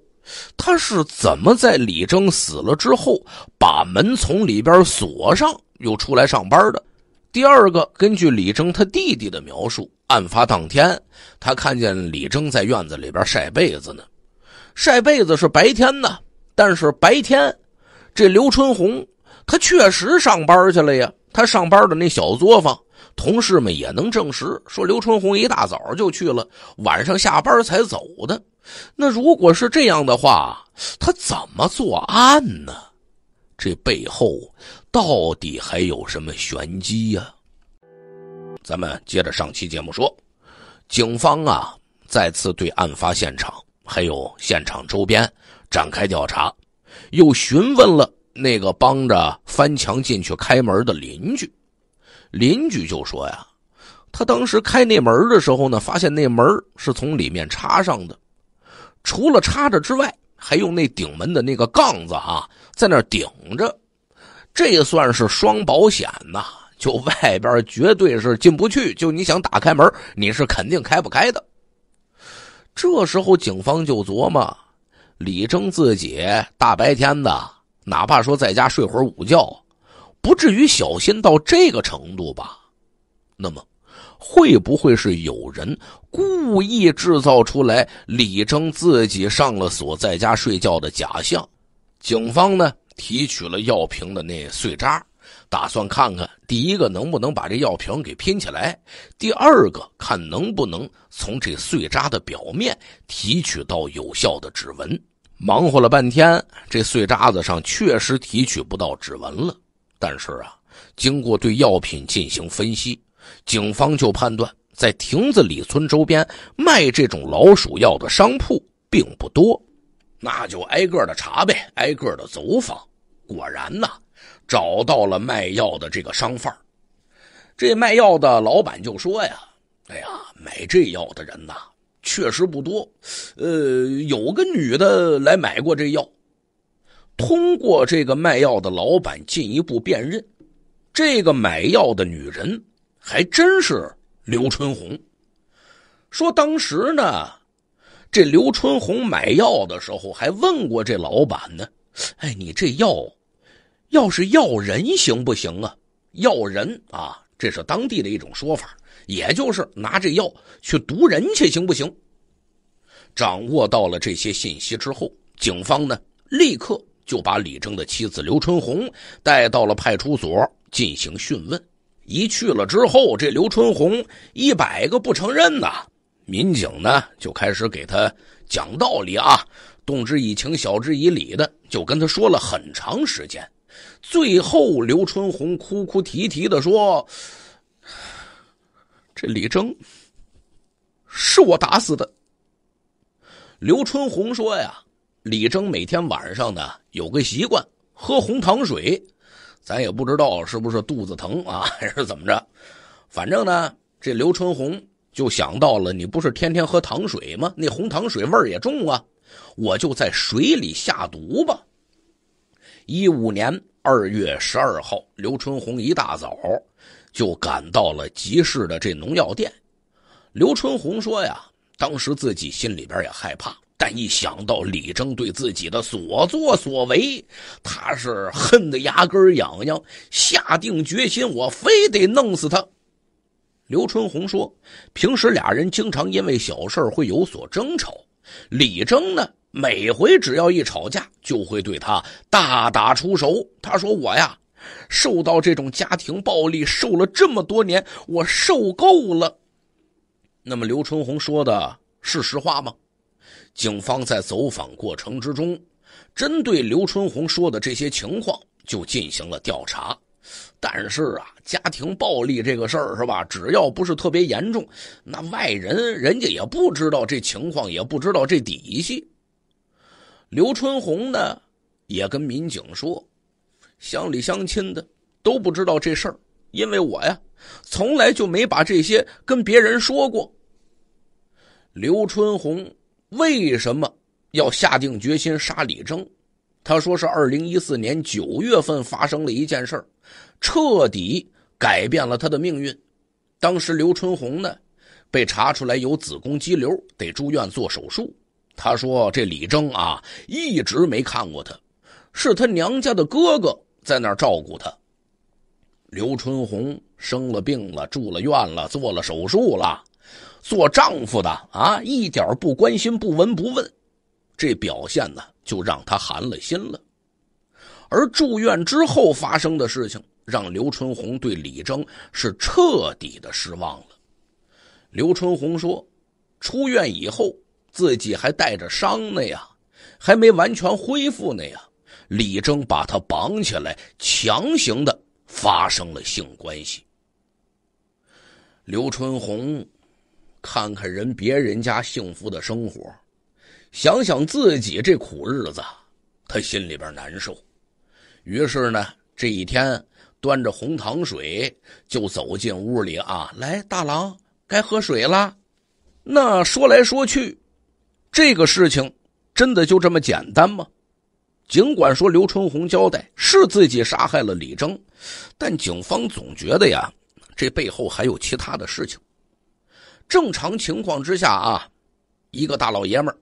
他是怎么在李征死了之后把门从里边锁上，又出来上班的？第二个，根据李征他弟弟的描述，案发当天他看见李征在院子里边晒被子呢。晒被子是白天呢，但是白天这刘春红他确实上班去了呀，他上班的那小作坊。同事们也能证实，说刘春红一大早就去了，晚上下班才走的。那如果是这样的话，他怎么作案呢？这背后到底还有什么玄机呀？咱们接着上期节目说，警方啊再次对案发现场还有现场周边展开调查，又询问了那个帮着翻墙进去开门的邻居。邻居就说呀，他当时开那门的时候呢，发现那门是从里面插上的，除了插着之外，还用那顶门的那个杠子啊，在那顶着，这算是双保险呐。就外边绝对是进不去，就你想打开门，你是肯定开不开的。这时候警方就琢磨，李征自己大白天的，哪怕说在家睡会午觉。不至于小心到这个程度吧？那么，会不会是有人故意制造出来李征自己上了锁，在家睡觉的假象？警方呢，提取了药瓶的那碎渣，打算看看第一个能不能把这药瓶给拼起来，第二个看能不能从这碎渣的表面提取到有效的指纹。忙活了半天，这碎渣子上确实提取不到指纹了。但是啊，经过对药品进行分析，警方就判断在亭子里村周边卖这种老鼠药的商铺并不多，那就挨个的查呗，挨个的走访。果然呢，找到了卖药的这个商贩这卖药的老板就说呀：“哎呀，买这药的人呐，确实不多。呃，有个女的来买过这药。”通过这个卖药的老板进一步辨认，这个买药的女人还真是刘春红。说当时呢，这刘春红买药的时候还问过这老板呢：“哎，你这药要是要人行不行啊？要人啊，这是当地的一种说法，也就是拿这药去毒人去行不行？”掌握到了这些信息之后，警方呢立刻。就把李征的妻子刘春红带到了派出所进行讯问。一去了之后，这刘春红一百个不承认呐。民警呢就开始给他讲道理啊，动之以情，晓之以理的，就跟他说了很长时间。最后，刘春红哭哭啼啼的说：“这李征是我打死的。”刘春红说呀。李征每天晚上呢有个习惯，喝红糖水，咱也不知道是不是肚子疼啊，还是怎么着，反正呢，这刘春红就想到了，你不是天天喝糖水吗？那红糖水味儿也重啊，我就在水里下毒吧。一五年二月十二号，刘春红一大早，就赶到了集市的这农药店。刘春红说呀，当时自己心里边也害怕。但一想到李征对自己的所作所为，他是恨得牙根痒痒，下定决心，我非得弄死他。刘春红说，平时俩人经常因为小事会有所争吵，李征呢，每回只要一吵架，就会对他大打出手。他说：“我呀，受到这种家庭暴力，受了这么多年，我受够了。”那么，刘春红说的是实话吗？警方在走访过程之中，针对刘春红说的这些情况就进行了调查，但是啊，家庭暴力这个事儿是吧？只要不是特别严重，那外人人家也不知道这情况，也不知道这底细。刘春红呢，也跟民警说，乡里乡亲的都不知道这事儿，因为我呀，从来就没把这些跟别人说过。刘春红。为什么要下定决心杀李征？他说是二零一四年九月份发生了一件事彻底改变了他的命运。当时刘春红呢，被查出来有子宫肌瘤，得住院做手术。他说这李征啊，一直没看过他，是他娘家的哥哥在那儿照顾他。刘春红生了病了，住了院了，做了手术了。做丈夫的啊，一点不关心，不闻不问，这表现呢，就让他寒了心了。而住院之后发生的事情，让刘春红对李征是彻底的失望了。刘春红说：“出院以后，自己还带着伤呢呀，还没完全恢复呢呀。”李征把他绑起来，强行的发生了性关系。刘春红。看看人别人家幸福的生活，想想自己这苦日子，他心里边难受。于是呢，这一天端着红糖水就走进屋里啊，来大郎，该喝水了。那说来说去，这个事情真的就这么简单吗？尽管说刘春红交代是自己杀害了李征，但警方总觉得呀，这背后还有其他的事情。正常情况之下啊，一个大老爷们儿，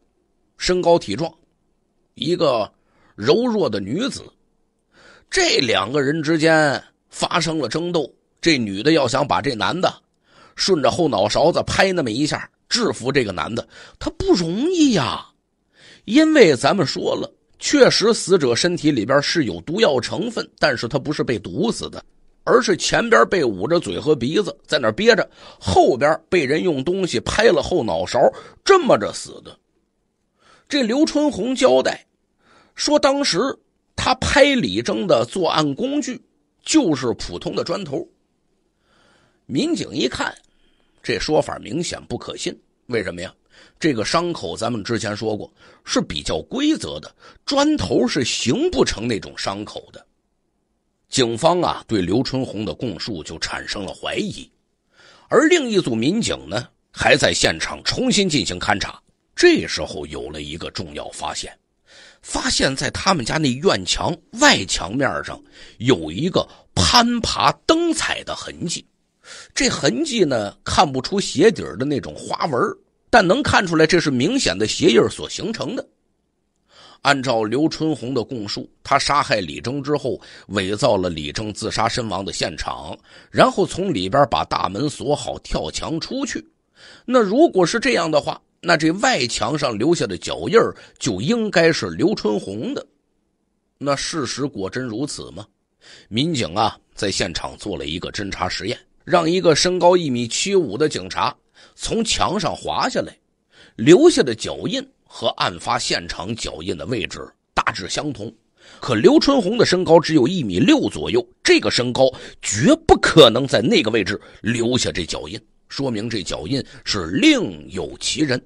身高体壮，一个柔弱的女子，这两个人之间发生了争斗。这女的要想把这男的顺着后脑勺子拍那么一下制服这个男的，她不容易呀。因为咱们说了，确实死者身体里边是有毒药成分，但是他不是被毒死的。而是前边被捂着嘴和鼻子在那憋着，后边被人用东西拍了后脑勺，这么着死的。这刘春红交代说，当时他拍李征的作案工具就是普通的砖头。民警一看，这说法明显不可信。为什么呀？这个伤口咱们之前说过是比较规则的，砖头是形不成那种伤口的。警方啊，对刘春红的供述就产生了怀疑，而另一组民警呢，还在现场重新进行勘查。这时候有了一个重要发现，发现在他们家那院墙外墙面上有一个攀爬灯彩的痕迹，这痕迹呢看不出鞋底的那种花纹，但能看出来这是明显的鞋印所形成的。按照刘春红的供述，他杀害李征之后，伪造了李征自杀身亡的现场，然后从里边把大门锁好，跳墙出去。那如果是这样的话，那这外墙上留下的脚印就应该是刘春红的。那事实果真如此吗？民警啊，在现场做了一个侦查实验，让一个身高一米七五的警察从墙上滑下来，留下的脚印。和案发现场脚印的位置大致相同，可刘春红的身高只有一米六左右，这个身高绝不可能在那个位置留下这脚印，说明这脚印是另有其人。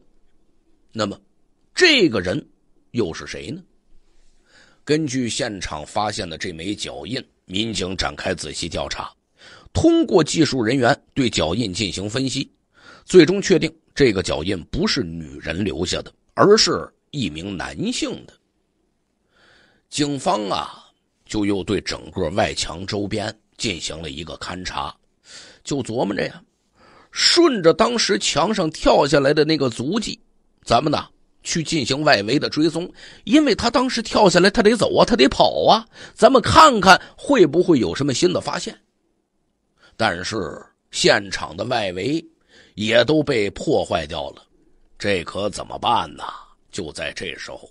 那么，这个人又是谁呢？根据现场发现的这枚脚印，民警展开仔细调查，通过技术人员对脚印进行分析，最终确定这个脚印不是女人留下的。而是一名男性的，警方啊，就又对整个外墙周边进行了一个勘察，就琢磨着呀，顺着当时墙上跳下来的那个足迹，咱们呢去进行外围的追踪，因为他当时跳下来，他得走啊，他得跑啊，咱们看看会不会有什么新的发现。但是现场的外围也都被破坏掉了。这可怎么办呢？就在这时候，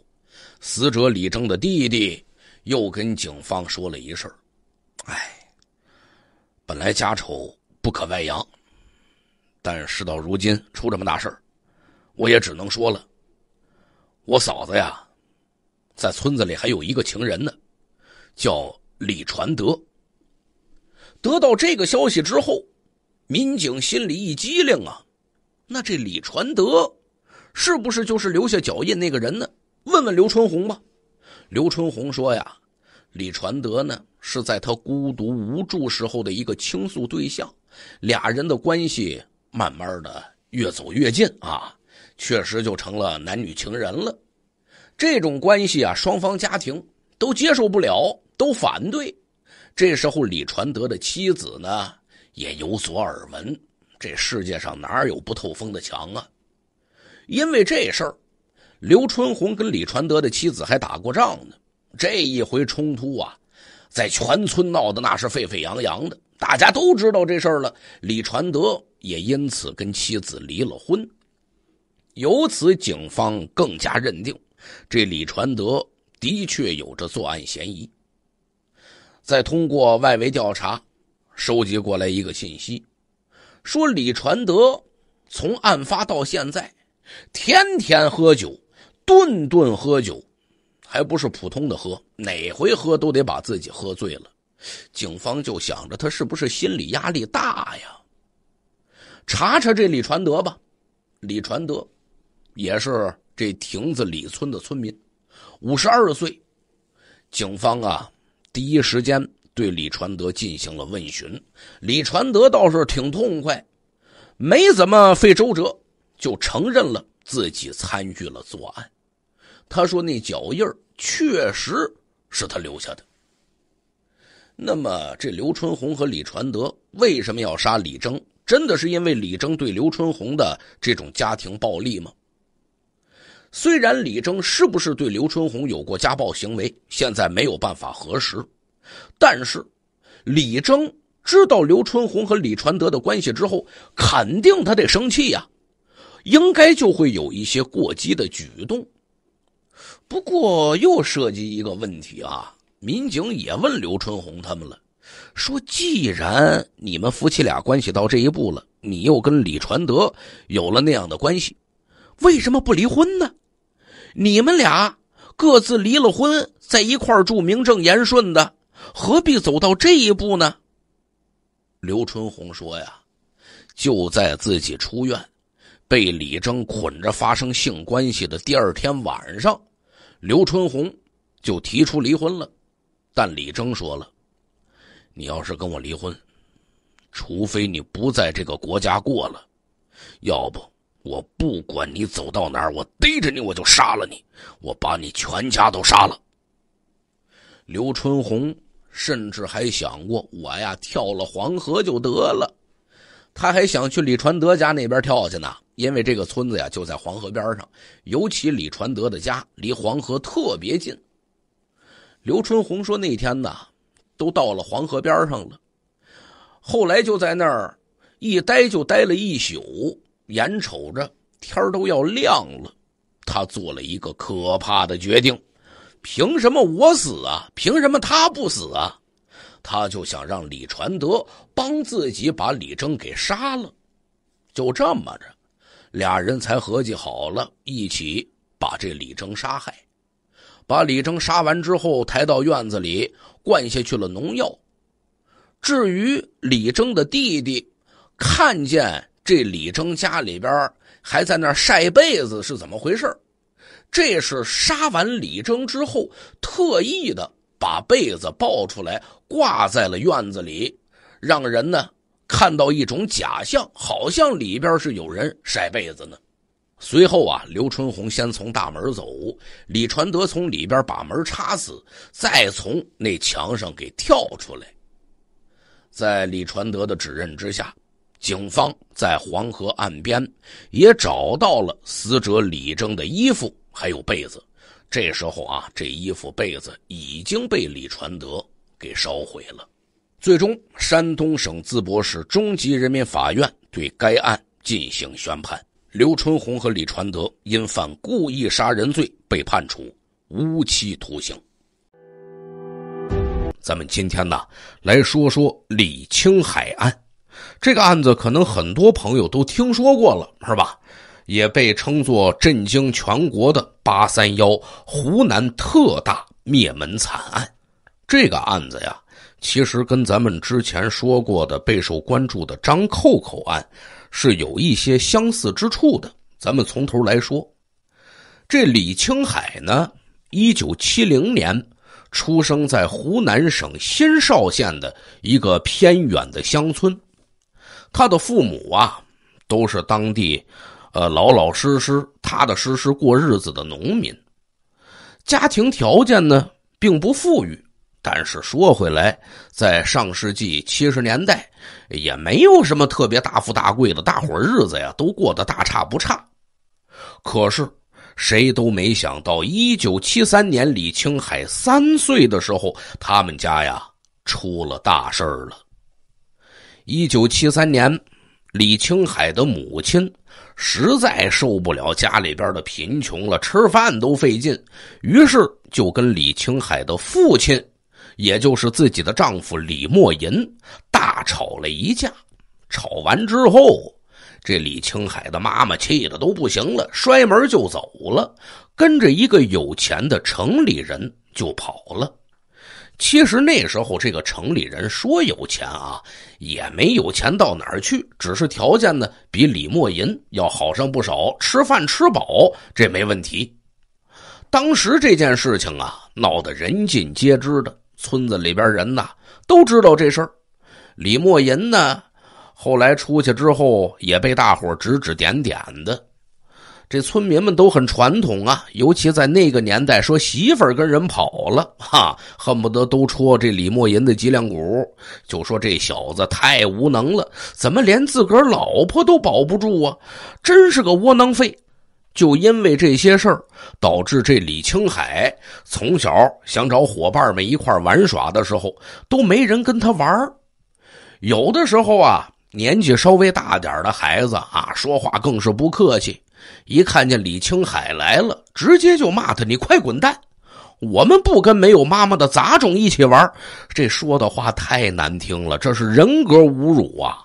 死者李正的弟弟又跟警方说了一事儿。哎，本来家丑不可外扬，但事到如今出这么大事儿，我也只能说了。我嫂子呀，在村子里还有一个情人呢，叫李传德。得到这个消息之后，民警心里一激灵啊，那这李传德。是不是就是留下脚印那个人呢？问问刘春红吧。刘春红说：“呀，李传德呢是在他孤独无助时候的一个倾诉对象，俩人的关系慢慢的越走越近啊，确实就成了男女情人了。这种关系啊，双方家庭都接受不了，都反对。这时候李传德的妻子呢也有所耳闻，这世界上哪有不透风的墙啊？”因为这事儿，刘春红跟李传德的妻子还打过仗呢。这一回冲突啊，在全村闹得那是沸沸扬扬的，大家都知道这事儿了。李传德也因此跟妻子离了婚。由此，警方更加认定，这李传德的确有着作案嫌疑。再通过外围调查，收集过来一个信息，说李传德从案发到现在。天天喝酒，顿顿喝酒，还不是普通的喝，哪回喝都得把自己喝醉了。警方就想着他是不是心理压力大呀？查查这李传德吧。李传德也是这亭子里村的村民，五十二岁。警方啊，第一时间对李传德进行了问询。李传德倒是挺痛快，没怎么费周折。就承认了自己参与了作案。他说：“那脚印儿确实是他留下的。”那么，这刘春红和李传德为什么要杀李征？真的是因为李征对刘春红的这种家庭暴力吗？虽然李征是不是对刘春红有过家暴行为，现在没有办法核实，但是李征知道刘春红和李传德的关系之后，肯定他得生气呀。应该就会有一些过激的举动。不过又涉及一个问题啊，民警也问刘春红他们了，说：“既然你们夫妻俩关系到这一步了，你又跟李传德有了那样的关系，为什么不离婚呢？你们俩各自离了婚，在一块住，名正言顺的，何必走到这一步呢？”刘春红说：“呀，就在自己出院。”被李征捆着发生性关系的第二天晚上，刘春红就提出离婚了。但李征说了：“你要是跟我离婚，除非你不在这个国家过了，要不我不管你走到哪儿，我逮着你我就杀了你，我把你全家都杀了。”刘春红甚至还想过，我呀跳了黄河就得了。他还想去李传德家那边跳去呢。因为这个村子呀就在黄河边上，尤其李传德的家离黄河特别近。刘春红说：“那天呢，都到了黄河边上了，后来就在那儿一待就待了一宿，眼瞅着天都要亮了，他做了一个可怕的决定：凭什么我死啊？凭什么他不死啊？他就想让李传德帮自己把李征给杀了，就这么着。”俩人才合计好了，一起把这李征杀害。把李征杀完之后，抬到院子里灌下去了农药。至于李征的弟弟，看见这李征家里边还在那晒被子，是怎么回事？这是杀完李征之后，特意的把被子抱出来挂在了院子里，让人呢。看到一种假象，好像里边是有人晒被子呢。随后啊，刘春红先从大门走，李传德从里边把门插死，再从那墙上给跳出来。在李传德的指认之下，警方在黄河岸边也找到了死者李正的衣服还有被子。这时候啊，这衣服被子已经被李传德给烧毁了。最终，山东省淄博市中级人民法院对该案进行宣判，刘春红和李传德因犯故意杀人罪被判处无期徒刑。咱们今天呢，来说说李青海案，这个案子可能很多朋友都听说过了，是吧？也被称作震惊全国的“八三幺”湖南特大灭门惨案。这个案子呀。其实跟咱们之前说过的备受关注的张扣扣案是有一些相似之处的。咱们从头来说，这李青海呢，一九七零年出生在湖南省新邵县的一个偏远的乡村，他的父母啊都是当地，呃，老老实实、踏踏实实过日子的农民，家庭条件呢并不富裕。但是说回来，在上世纪七十年代，也没有什么特别大富大贵的，大伙日子呀都过得大差不差。可是谁都没想到，一九七三年李青海三岁的时候，他们家呀出了大事儿了。一九七三年，李青海的母亲实在受不了家里边的贫穷了，吃饭都费劲，于是就跟李青海的父亲。也就是自己的丈夫李默吟大吵了一架，吵完之后，这李青海的妈妈气得都不行了，摔门就走了，跟着一个有钱的城里人就跑了。其实那时候这个城里人说有钱啊，也没有钱到哪儿去，只是条件呢比李默吟要好上不少，吃饭吃饱这没问题。当时这件事情啊闹得人尽皆知的。村子里边人呐都知道这事儿，李莫银呢，后来出去之后也被大伙指指点点的。这村民们都很传统啊，尤其在那个年代，说媳妇儿跟人跑了，哈，恨不得都戳这李莫银的脊梁骨，就说这小子太无能了，怎么连自个儿老婆都保不住啊？真是个窝囊废。就因为这些事儿，导致这李青海从小想找伙伴们一块玩耍的时候，都没人跟他玩有的时候啊，年纪稍微大点的孩子啊，说话更是不客气，一看见李青海来了，直接就骂他：“你快滚蛋！我们不跟没有妈妈的杂种一起玩。”这说的话太难听了，这是人格侮辱啊！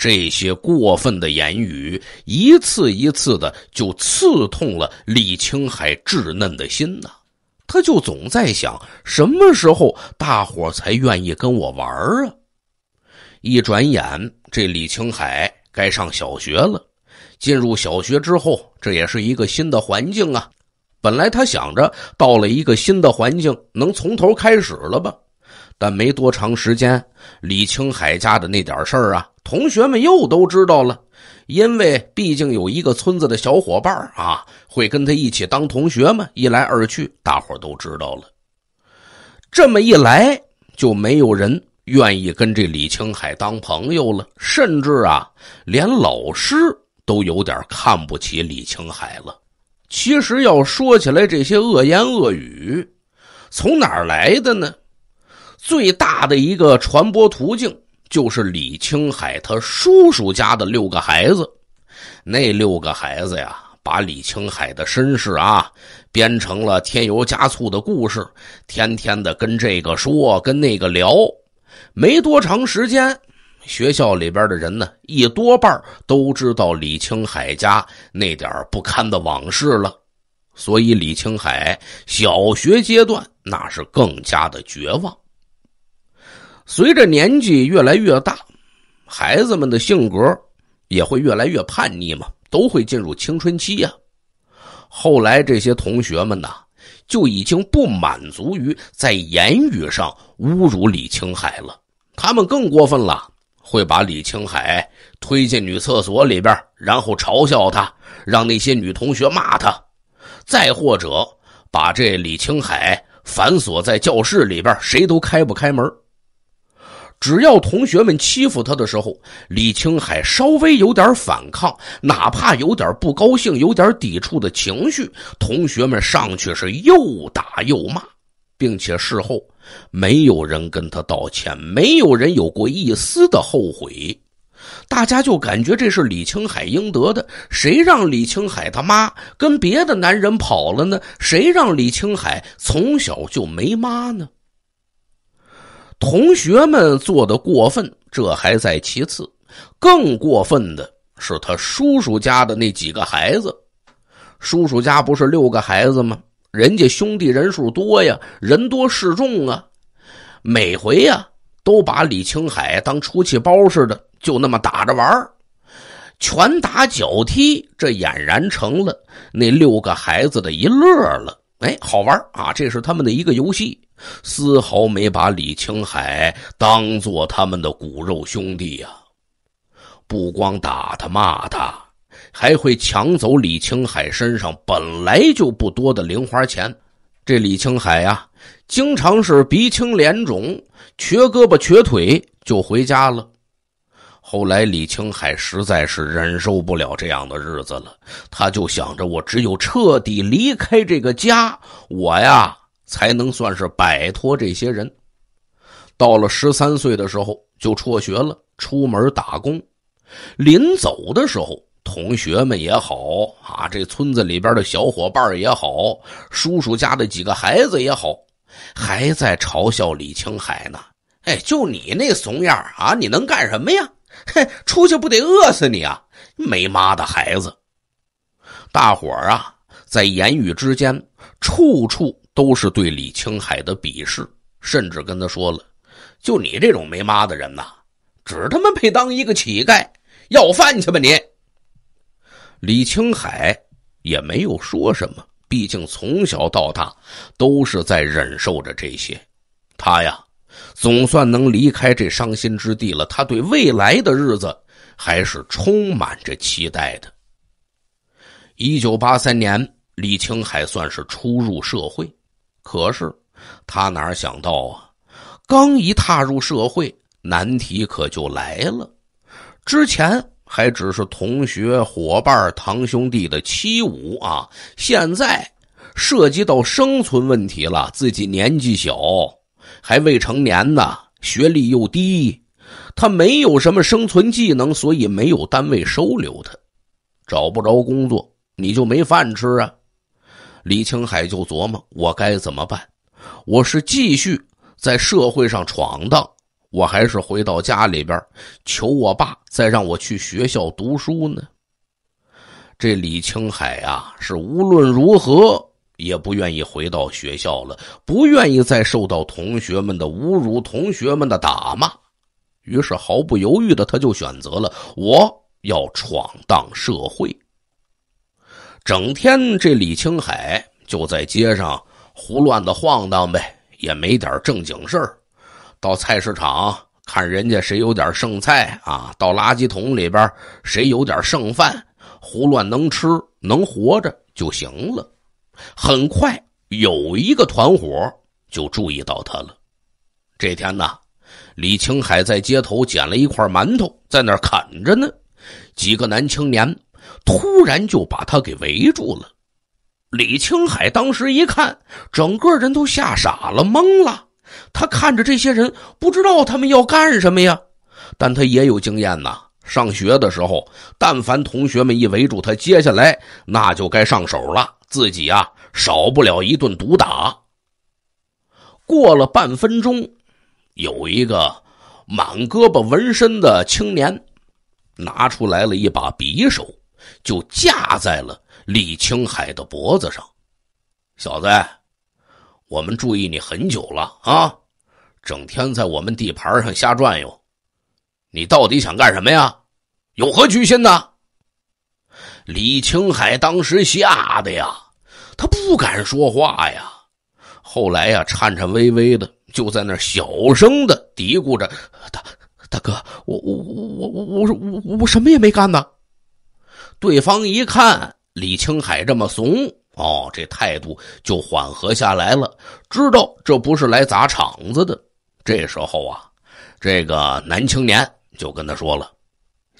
这些过分的言语，一次一次的就刺痛了李青海稚嫩的心呐。他就总在想，什么时候大伙才愿意跟我玩啊？一转眼，这李青海该上小学了。进入小学之后，这也是一个新的环境啊。本来他想着，到了一个新的环境，能从头开始了吧。但没多长时间，李青海家的那点事儿啊，同学们又都知道了。因为毕竟有一个村子的小伙伴儿啊，会跟他一起当同学嘛。一来二去，大伙都知道了。这么一来，就没有人愿意跟这李青海当朋友了，甚至啊，连老师都有点看不起李青海了。其实要说起来，这些恶言恶语从哪儿来的呢？最大的一个传播途径就是李青海他叔叔家的六个孩子，那六个孩子呀，把李青海的身世啊编成了添油加醋的故事，天天的跟这个说，跟那个聊。没多长时间，学校里边的人呢，一多半都知道李青海家那点不堪的往事了。所以李青海小学阶段那是更加的绝望。随着年纪越来越大，孩子们的性格也会越来越叛逆嘛，都会进入青春期呀。后来这些同学们呐，就已经不满足于在言语上侮辱李青海了，他们更过分了，会把李青海推进女厕所里边，然后嘲笑他，让那些女同学骂他，再或者把这李青海反锁在教室里边，谁都开不开门。只要同学们欺负他的时候，李青海稍微有点反抗，哪怕有点不高兴、有点抵触的情绪，同学们上去是又打又骂，并且事后没有人跟他道歉，没有人有过一丝的后悔，大家就感觉这是李青海应得的。谁让李青海他妈跟别的男人跑了呢？谁让李青海从小就没妈呢？同学们做的过分，这还在其次；更过分的是他叔叔家的那几个孩子。叔叔家不是六个孩子吗？人家兄弟人数多呀，人多势众啊！每回呀，都把李青海当出气包似的，就那么打着玩拳打脚踢，这俨然成了那六个孩子的一乐了。哎，好玩啊！这是他们的一个游戏，丝毫没把李青海当做他们的骨肉兄弟呀。不光打他骂他，还会抢走李青海身上本来就不多的零花钱。这李青海呀，经常是鼻青脸肿、瘸胳膊瘸腿，就回家了。后来，李青海实在是忍受不了这样的日子了，他就想着：我只有彻底离开这个家，我呀才能算是摆脱这些人。到了十三岁的时候，就辍学了，出门打工。临走的时候，同学们也好啊，这村子里边的小伙伴也好，叔叔家的几个孩子也好，还在嘲笑李青海呢。哎，就你那怂样啊，你能干什么呀？嘿，出去不得饿死你啊！没妈的孩子，大伙儿啊，在言语之间处处都是对李青海的鄙视，甚至跟他说了：“就你这种没妈的人呐，只他妈配当一个乞丐，要饭去吧你。”李青海也没有说什么，毕竟从小到大都是在忍受着这些，他呀。总算能离开这伤心之地了。他对未来的日子还是充满着期待的。一九八三年，李青海算是初入社会，可是他哪想到啊，刚一踏入社会，难题可就来了。之前还只是同学、伙伴、堂兄弟的欺侮啊，现在涉及到生存问题了。自己年纪小。还未成年呢，学历又低，他没有什么生存技能，所以没有单位收留他，找不着工作，你就没饭吃啊！李青海就琢磨：我该怎么办？我是继续在社会上闯荡，我还是回到家里边求我爸再让我去学校读书呢？这李青海啊，是无论如何。也不愿意回到学校了，不愿意再受到同学们的侮辱、同学们的打骂，于是毫不犹豫的，他就选择了我要闯荡社会。整天这李青海就在街上胡乱的晃荡呗，也没点正经事儿。到菜市场看人家谁有点剩菜啊，到垃圾桶里边谁有点剩饭，胡乱能吃能活着就行了。很快有一个团伙就注意到他了。这天呢，李青海在街头捡了一块馒头，在那儿啃着呢。几个男青年突然就把他给围住了。李青海当时一看，整个人都吓傻了，懵了。他看着这些人，不知道他们要干什么呀。但他也有经验呐。上学的时候，但凡同学们一围住他，接下来那就该上手了。自己啊，少不了一顿毒打。过了半分钟，有一个满胳膊纹身的青年，拿出来了一把匕首，就架在了李青海的脖子上。“小子，我们注意你很久了啊，整天在我们地盘上瞎转悠，你到底想干什么呀？”有何居心呢？李青海当时吓得呀，他不敢说话呀。后来呀，颤颤巍巍的就在那小声的嘀咕着：“大大哥，我我我我我我我什么也没干呢。”对方一看李青海这么怂哦，这态度就缓和下来了，知道这不是来砸场子的。这时候啊，这个男青年就跟他说了。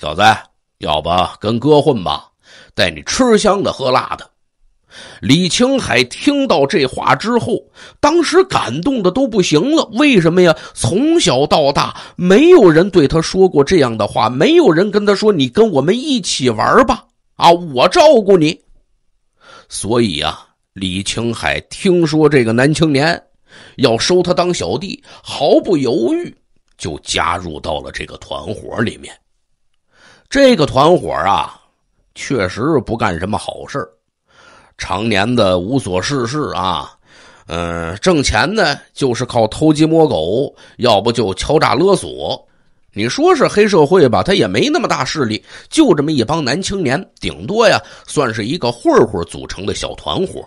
小子，要不跟哥混吧，带你吃香的喝辣的。李青海听到这话之后，当时感动的都不行了。为什么呀？从小到大，没有人对他说过这样的话，没有人跟他说：“你跟我们一起玩吧。”啊，我照顾你。所以啊，李青海听说这个男青年要收他当小弟，毫不犹豫就加入到了这个团伙里面。这个团伙啊，确实不干什么好事常年的无所事事啊，嗯，挣钱呢就是靠偷鸡摸狗，要不就敲诈勒索。你说是黑社会吧，他也没那么大势力，就这么一帮男青年，顶多呀算是一个混混组成的小团伙。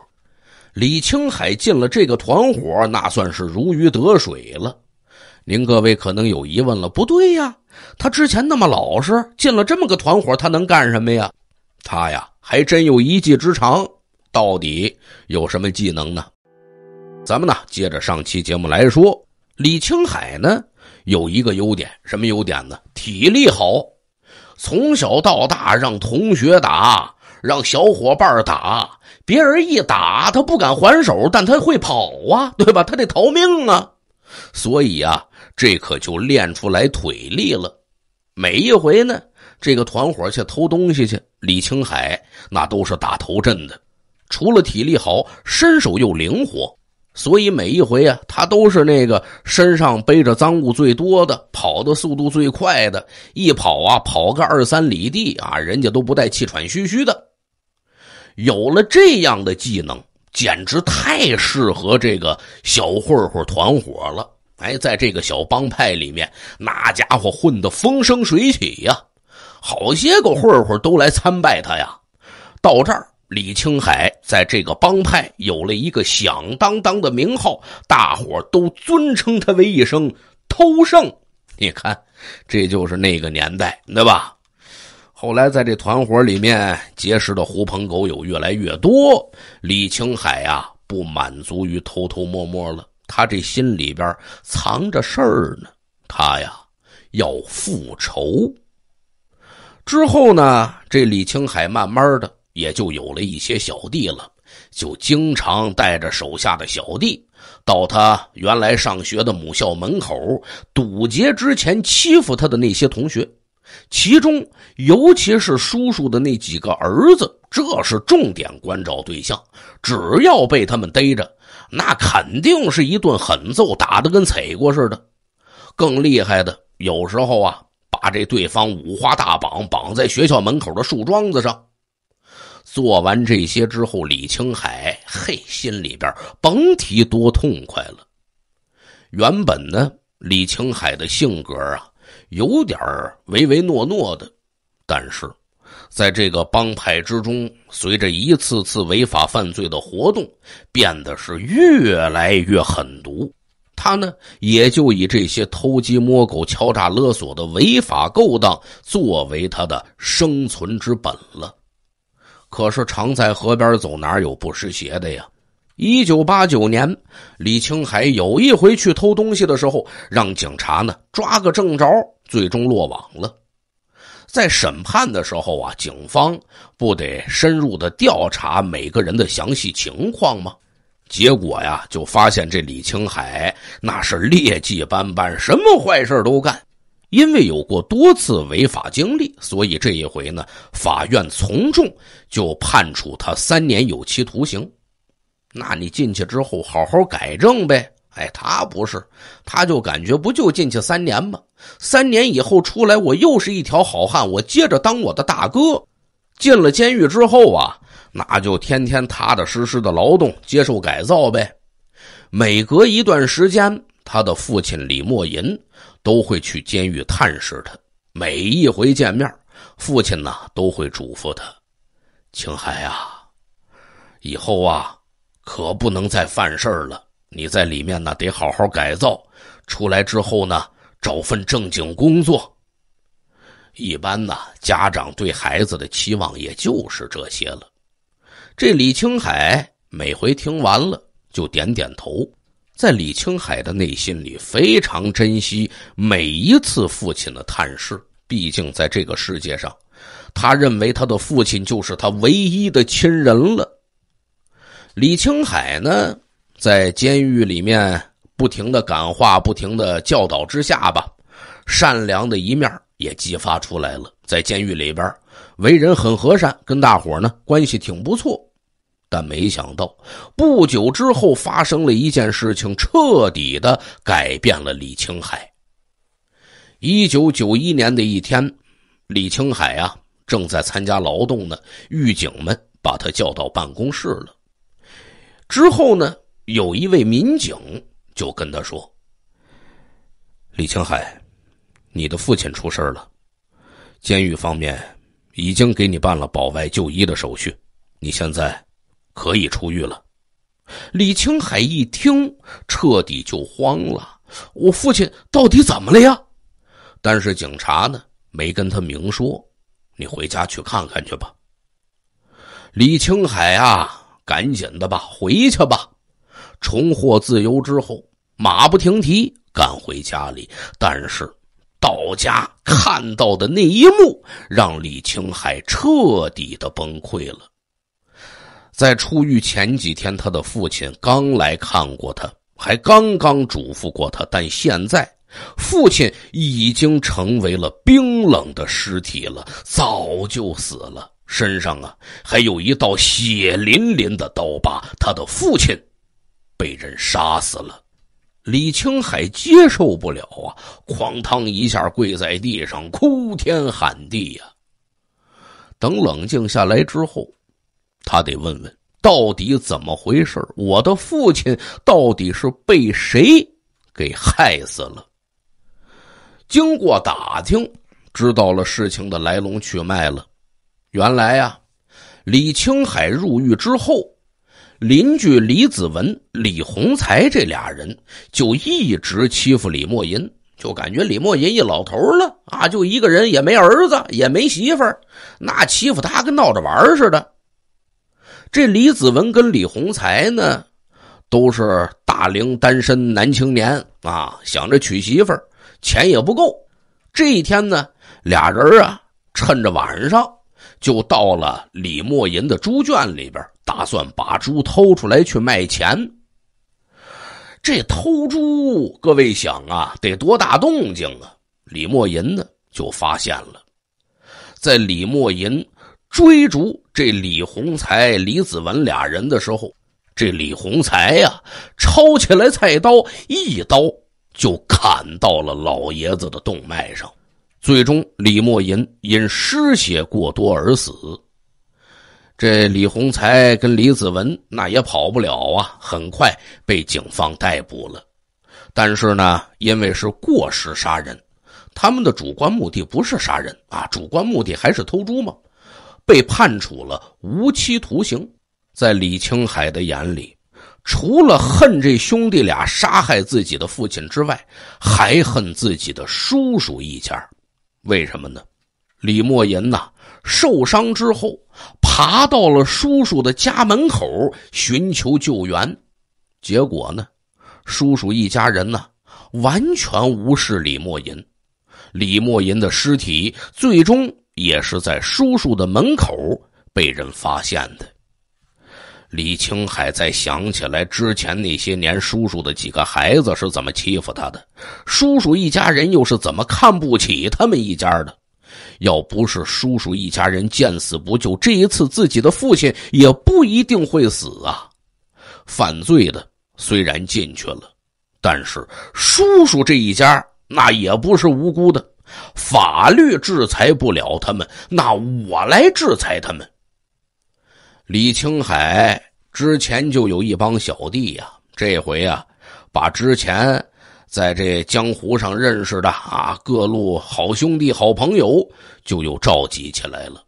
李青海进了这个团伙，那算是如鱼得水了。您各位可能有疑问了，不对呀。他之前那么老实，进了这么个团伙，他能干什么呀？他呀，还真有一技之长。到底有什么技能呢？咱们呢，接着上期节目来说，李青海呢有一个优点，什么优点呢？体力好。从小到大，让同学打，让小伙伴打，别人一打他不敢还手，但他会跑啊，对吧？他得逃命啊。所以啊，这可就练出来腿力了。每一回呢，这个团伙去偷东西去，李青海那都是打头阵的。除了体力好，身手又灵活，所以每一回啊，他都是那个身上背着赃物最多的，跑的速度最快的。一跑啊，跑个二三里地啊，人家都不带气喘吁吁的。有了这样的技能。简直太适合这个小混混团伙了！哎，在这个小帮派里面，那家伙混得风生水起呀，好些个混混都来参拜他呀。到这儿，李青海在这个帮派有了一个响当当的名号，大伙都尊称他为一声“偷圣”。你看，这就是那个年代，对吧？后来，在这团伙里面结识的狐朋狗友越来越多，李青海呀不满足于偷偷摸摸了，他这心里边藏着事儿呢，他呀要复仇。之后呢，这李青海慢慢的也就有了一些小弟了，就经常带着手下的小弟，到他原来上学的母校门口堵截之前欺负他的那些同学。其中，尤其是叔叔的那几个儿子，这是重点关照对象。只要被他们逮着，那肯定是一顿狠揍，打得跟踩过似的。更厉害的，有时候啊，把这对方五花大绑，绑在学校门口的树桩子上。做完这些之后，李青海嘿，心里边甭提多痛快了。原本呢，李青海的性格啊。有点唯唯诺诺的，但是在这个帮派之中，随着一次次违法犯罪的活动，变得是越来越狠毒。他呢，也就以这些偷鸡摸狗、敲诈勒索的违法勾当作为他的生存之本了。可是常在河边走，哪有不湿鞋的呀？一九八九年，李青海有一回去偷东西的时候，让警察呢抓个正着。最终落网了，在审判的时候啊，警方不得深入的调查每个人的详细情况吗？结果呀，就发现这李青海那是劣迹斑斑，什么坏事都干。因为有过多次违法经历，所以这一回呢，法院从重就判处他三年有期徒刑。那你进去之后好好改正呗。哎，他不是，他就感觉不就进去三年吗？三年以后出来，我又是一条好汉。我接着当我的大哥。进了监狱之后啊，那就天天踏踏实实的劳动，接受改造呗。每隔一段时间，他的父亲李默吟都会去监狱探视他。每一回见面，父亲呢都会嘱咐他：“青海啊，以后啊可不能再犯事儿了。你在里面呢得好好改造，出来之后呢。”找份正经工作。一般呢，家长对孩子的期望也就是这些了。这李青海每回听完了就点点头。在李青海的内心里，非常珍惜每一次父亲的探视。毕竟在这个世界上，他认为他的父亲就是他唯一的亲人了。李青海呢，在监狱里面。不停的感化，不停的教导之下吧，善良的一面也激发出来了。在监狱里边，为人很和善，跟大伙呢关系挺不错。但没想到，不久之后发生了一件事情，彻底的改变了李青海。一九九一年的一天，李青海啊正在参加劳动呢，狱警们把他叫到办公室了。之后呢，有一位民警。就跟他说：“李青海，你的父亲出事了，监狱方面已经给你办了保外就医的手续，你现在可以出狱了。”李青海一听，彻底就慌了：“我父亲到底怎么了呀？”但是警察呢，没跟他明说：“你回家去看看去吧。”李青海啊，赶紧的吧，回去吧。重获自由之后，马不停蹄赶回家里，但是到家看到的那一幕，让李青海彻底的崩溃了。在出狱前几天，他的父亲刚来看过他，还刚刚嘱咐过他，但现在父亲已经成为了冰冷的尸体了，早就死了，身上啊还有一道血淋淋的刀疤，他的父亲。被人杀死了，李青海接受不了啊！哐当一下跪在地上，哭天喊地呀。等冷静下来之后，他得问问到底怎么回事我的父亲到底是被谁给害死了。经过打听，知道了事情的来龙去脉了。原来呀，李青海入狱之后。邻居李子文、李洪才这俩人就一直欺负李莫银，就感觉李莫银一老头了啊，就一个人也没儿子也没媳妇儿，那欺负他跟闹着玩似的。这李子文跟李洪才呢，都是大龄单身男青年啊，想着娶媳妇儿，钱也不够。这一天呢，俩人啊趁着晚上就到了李莫银的猪圈里边。打算把猪偷出来去卖钱。这偷猪，各位想啊，得多大动静啊？李默吟呢，就发现了，在李默吟追逐这李洪才、李子文俩人的时候，这李洪才呀，抄起来菜刀，一刀就砍到了老爷子的动脉上，最终李默吟因失血过多而死。这李洪才跟李子文那也跑不了啊，很快被警方逮捕了。但是呢，因为是过失杀人，他们的主观目的不是杀人啊，主观目的还是偷猪嘛，被判处了无期徒刑。在李青海的眼里，除了恨这兄弟俩杀害自己的父亲之外，还恨自己的叔叔一家。为什么呢？李莫言呐。受伤之后，爬到了叔叔的家门口寻求救援，结果呢，叔叔一家人呢完全无视李莫银，李莫银的尸体最终也是在叔叔的门口被人发现的。李青海在想起来之前那些年，叔叔的几个孩子是怎么欺负他的，叔叔一家人又是怎么看不起他们一家的。要不是叔叔一家人见死不救，这一次自己的父亲也不一定会死啊！犯罪的虽然进去了，但是叔叔这一家那也不是无辜的，法律制裁不了他们，那我来制裁他们。李青海之前就有一帮小弟呀，这回啊，把之前。在这江湖上认识的啊，各路好兄弟、好朋友就又召集起来了。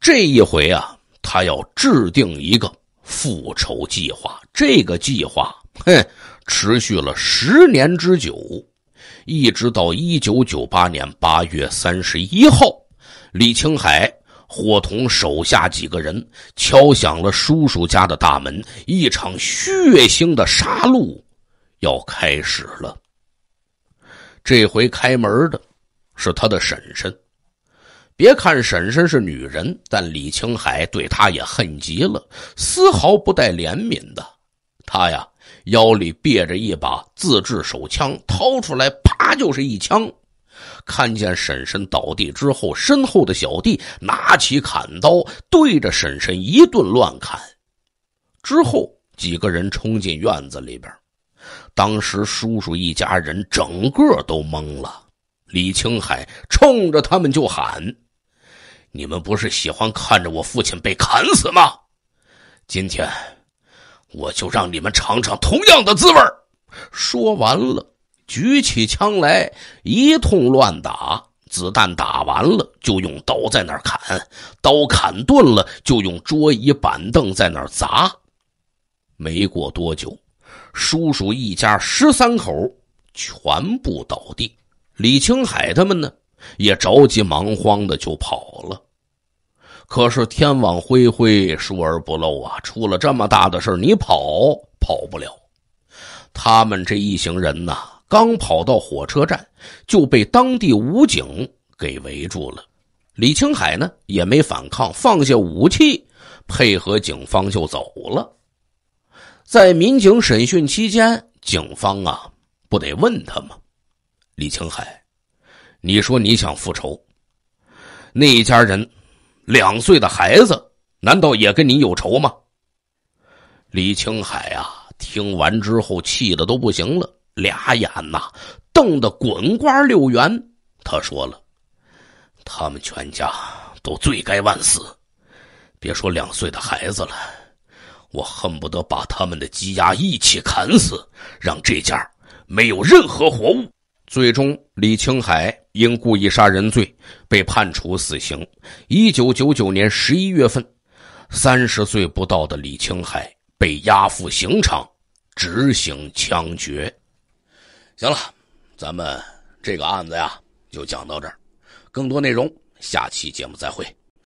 这一回啊，他要制定一个复仇计划。这个计划，哼，持续了十年之久，一直到一九九八年八月三十一号，李青海伙同手下几个人敲响了叔叔家的大门，一场血腥的杀戮。要开始了。这回开门的是他的婶婶。别看婶婶是女人，但李青海对她也恨极了，丝毫不带怜悯的。他呀，腰里别着一把自制手枪，掏出来，啪就是一枪。看见婶婶倒地之后，身后的小弟拿起砍刀，对着婶婶一顿乱砍。之后，几个人冲进院子里边。当时，叔叔一家人整个都懵了。李青海冲着他们就喊：“你们不是喜欢看着我父亲被砍死吗？今天我就让你们尝尝同样的滋味。”说完了，举起枪来一通乱打，子弹打完了，就用刀在那儿砍，刀砍钝了，就用桌椅板凳在那儿砸。没过多久。叔叔一家十三口全部倒地，李青海他们呢也着急忙慌的就跑了。可是天网恢恢，疏而不漏啊！出了这么大的事你跑跑不了。他们这一行人呐，刚跑到火车站，就被当地武警给围住了。李青海呢也没反抗，放下武器，配合警方就走了。在民警审讯期间，警方啊，不得问他吗？李青海，你说你想复仇，那一家人，两岁的孩子，难道也跟你有仇吗？李青海啊，听完之后气的都不行了，俩眼呐瞪得滚瓜六圆。他说了：“他们全家都罪该万死，别说两岁的孩子了。”我恨不得把他们的鸡鸭一起砍死，让这家没有任何活物。最终，李青海因故意杀人罪被判处死刑。一九九九年十一月份，三十岁不到的李青海被押赴刑场执行枪决。行了，咱们这个案子呀，就讲到这儿。更多内容，下期节目再会。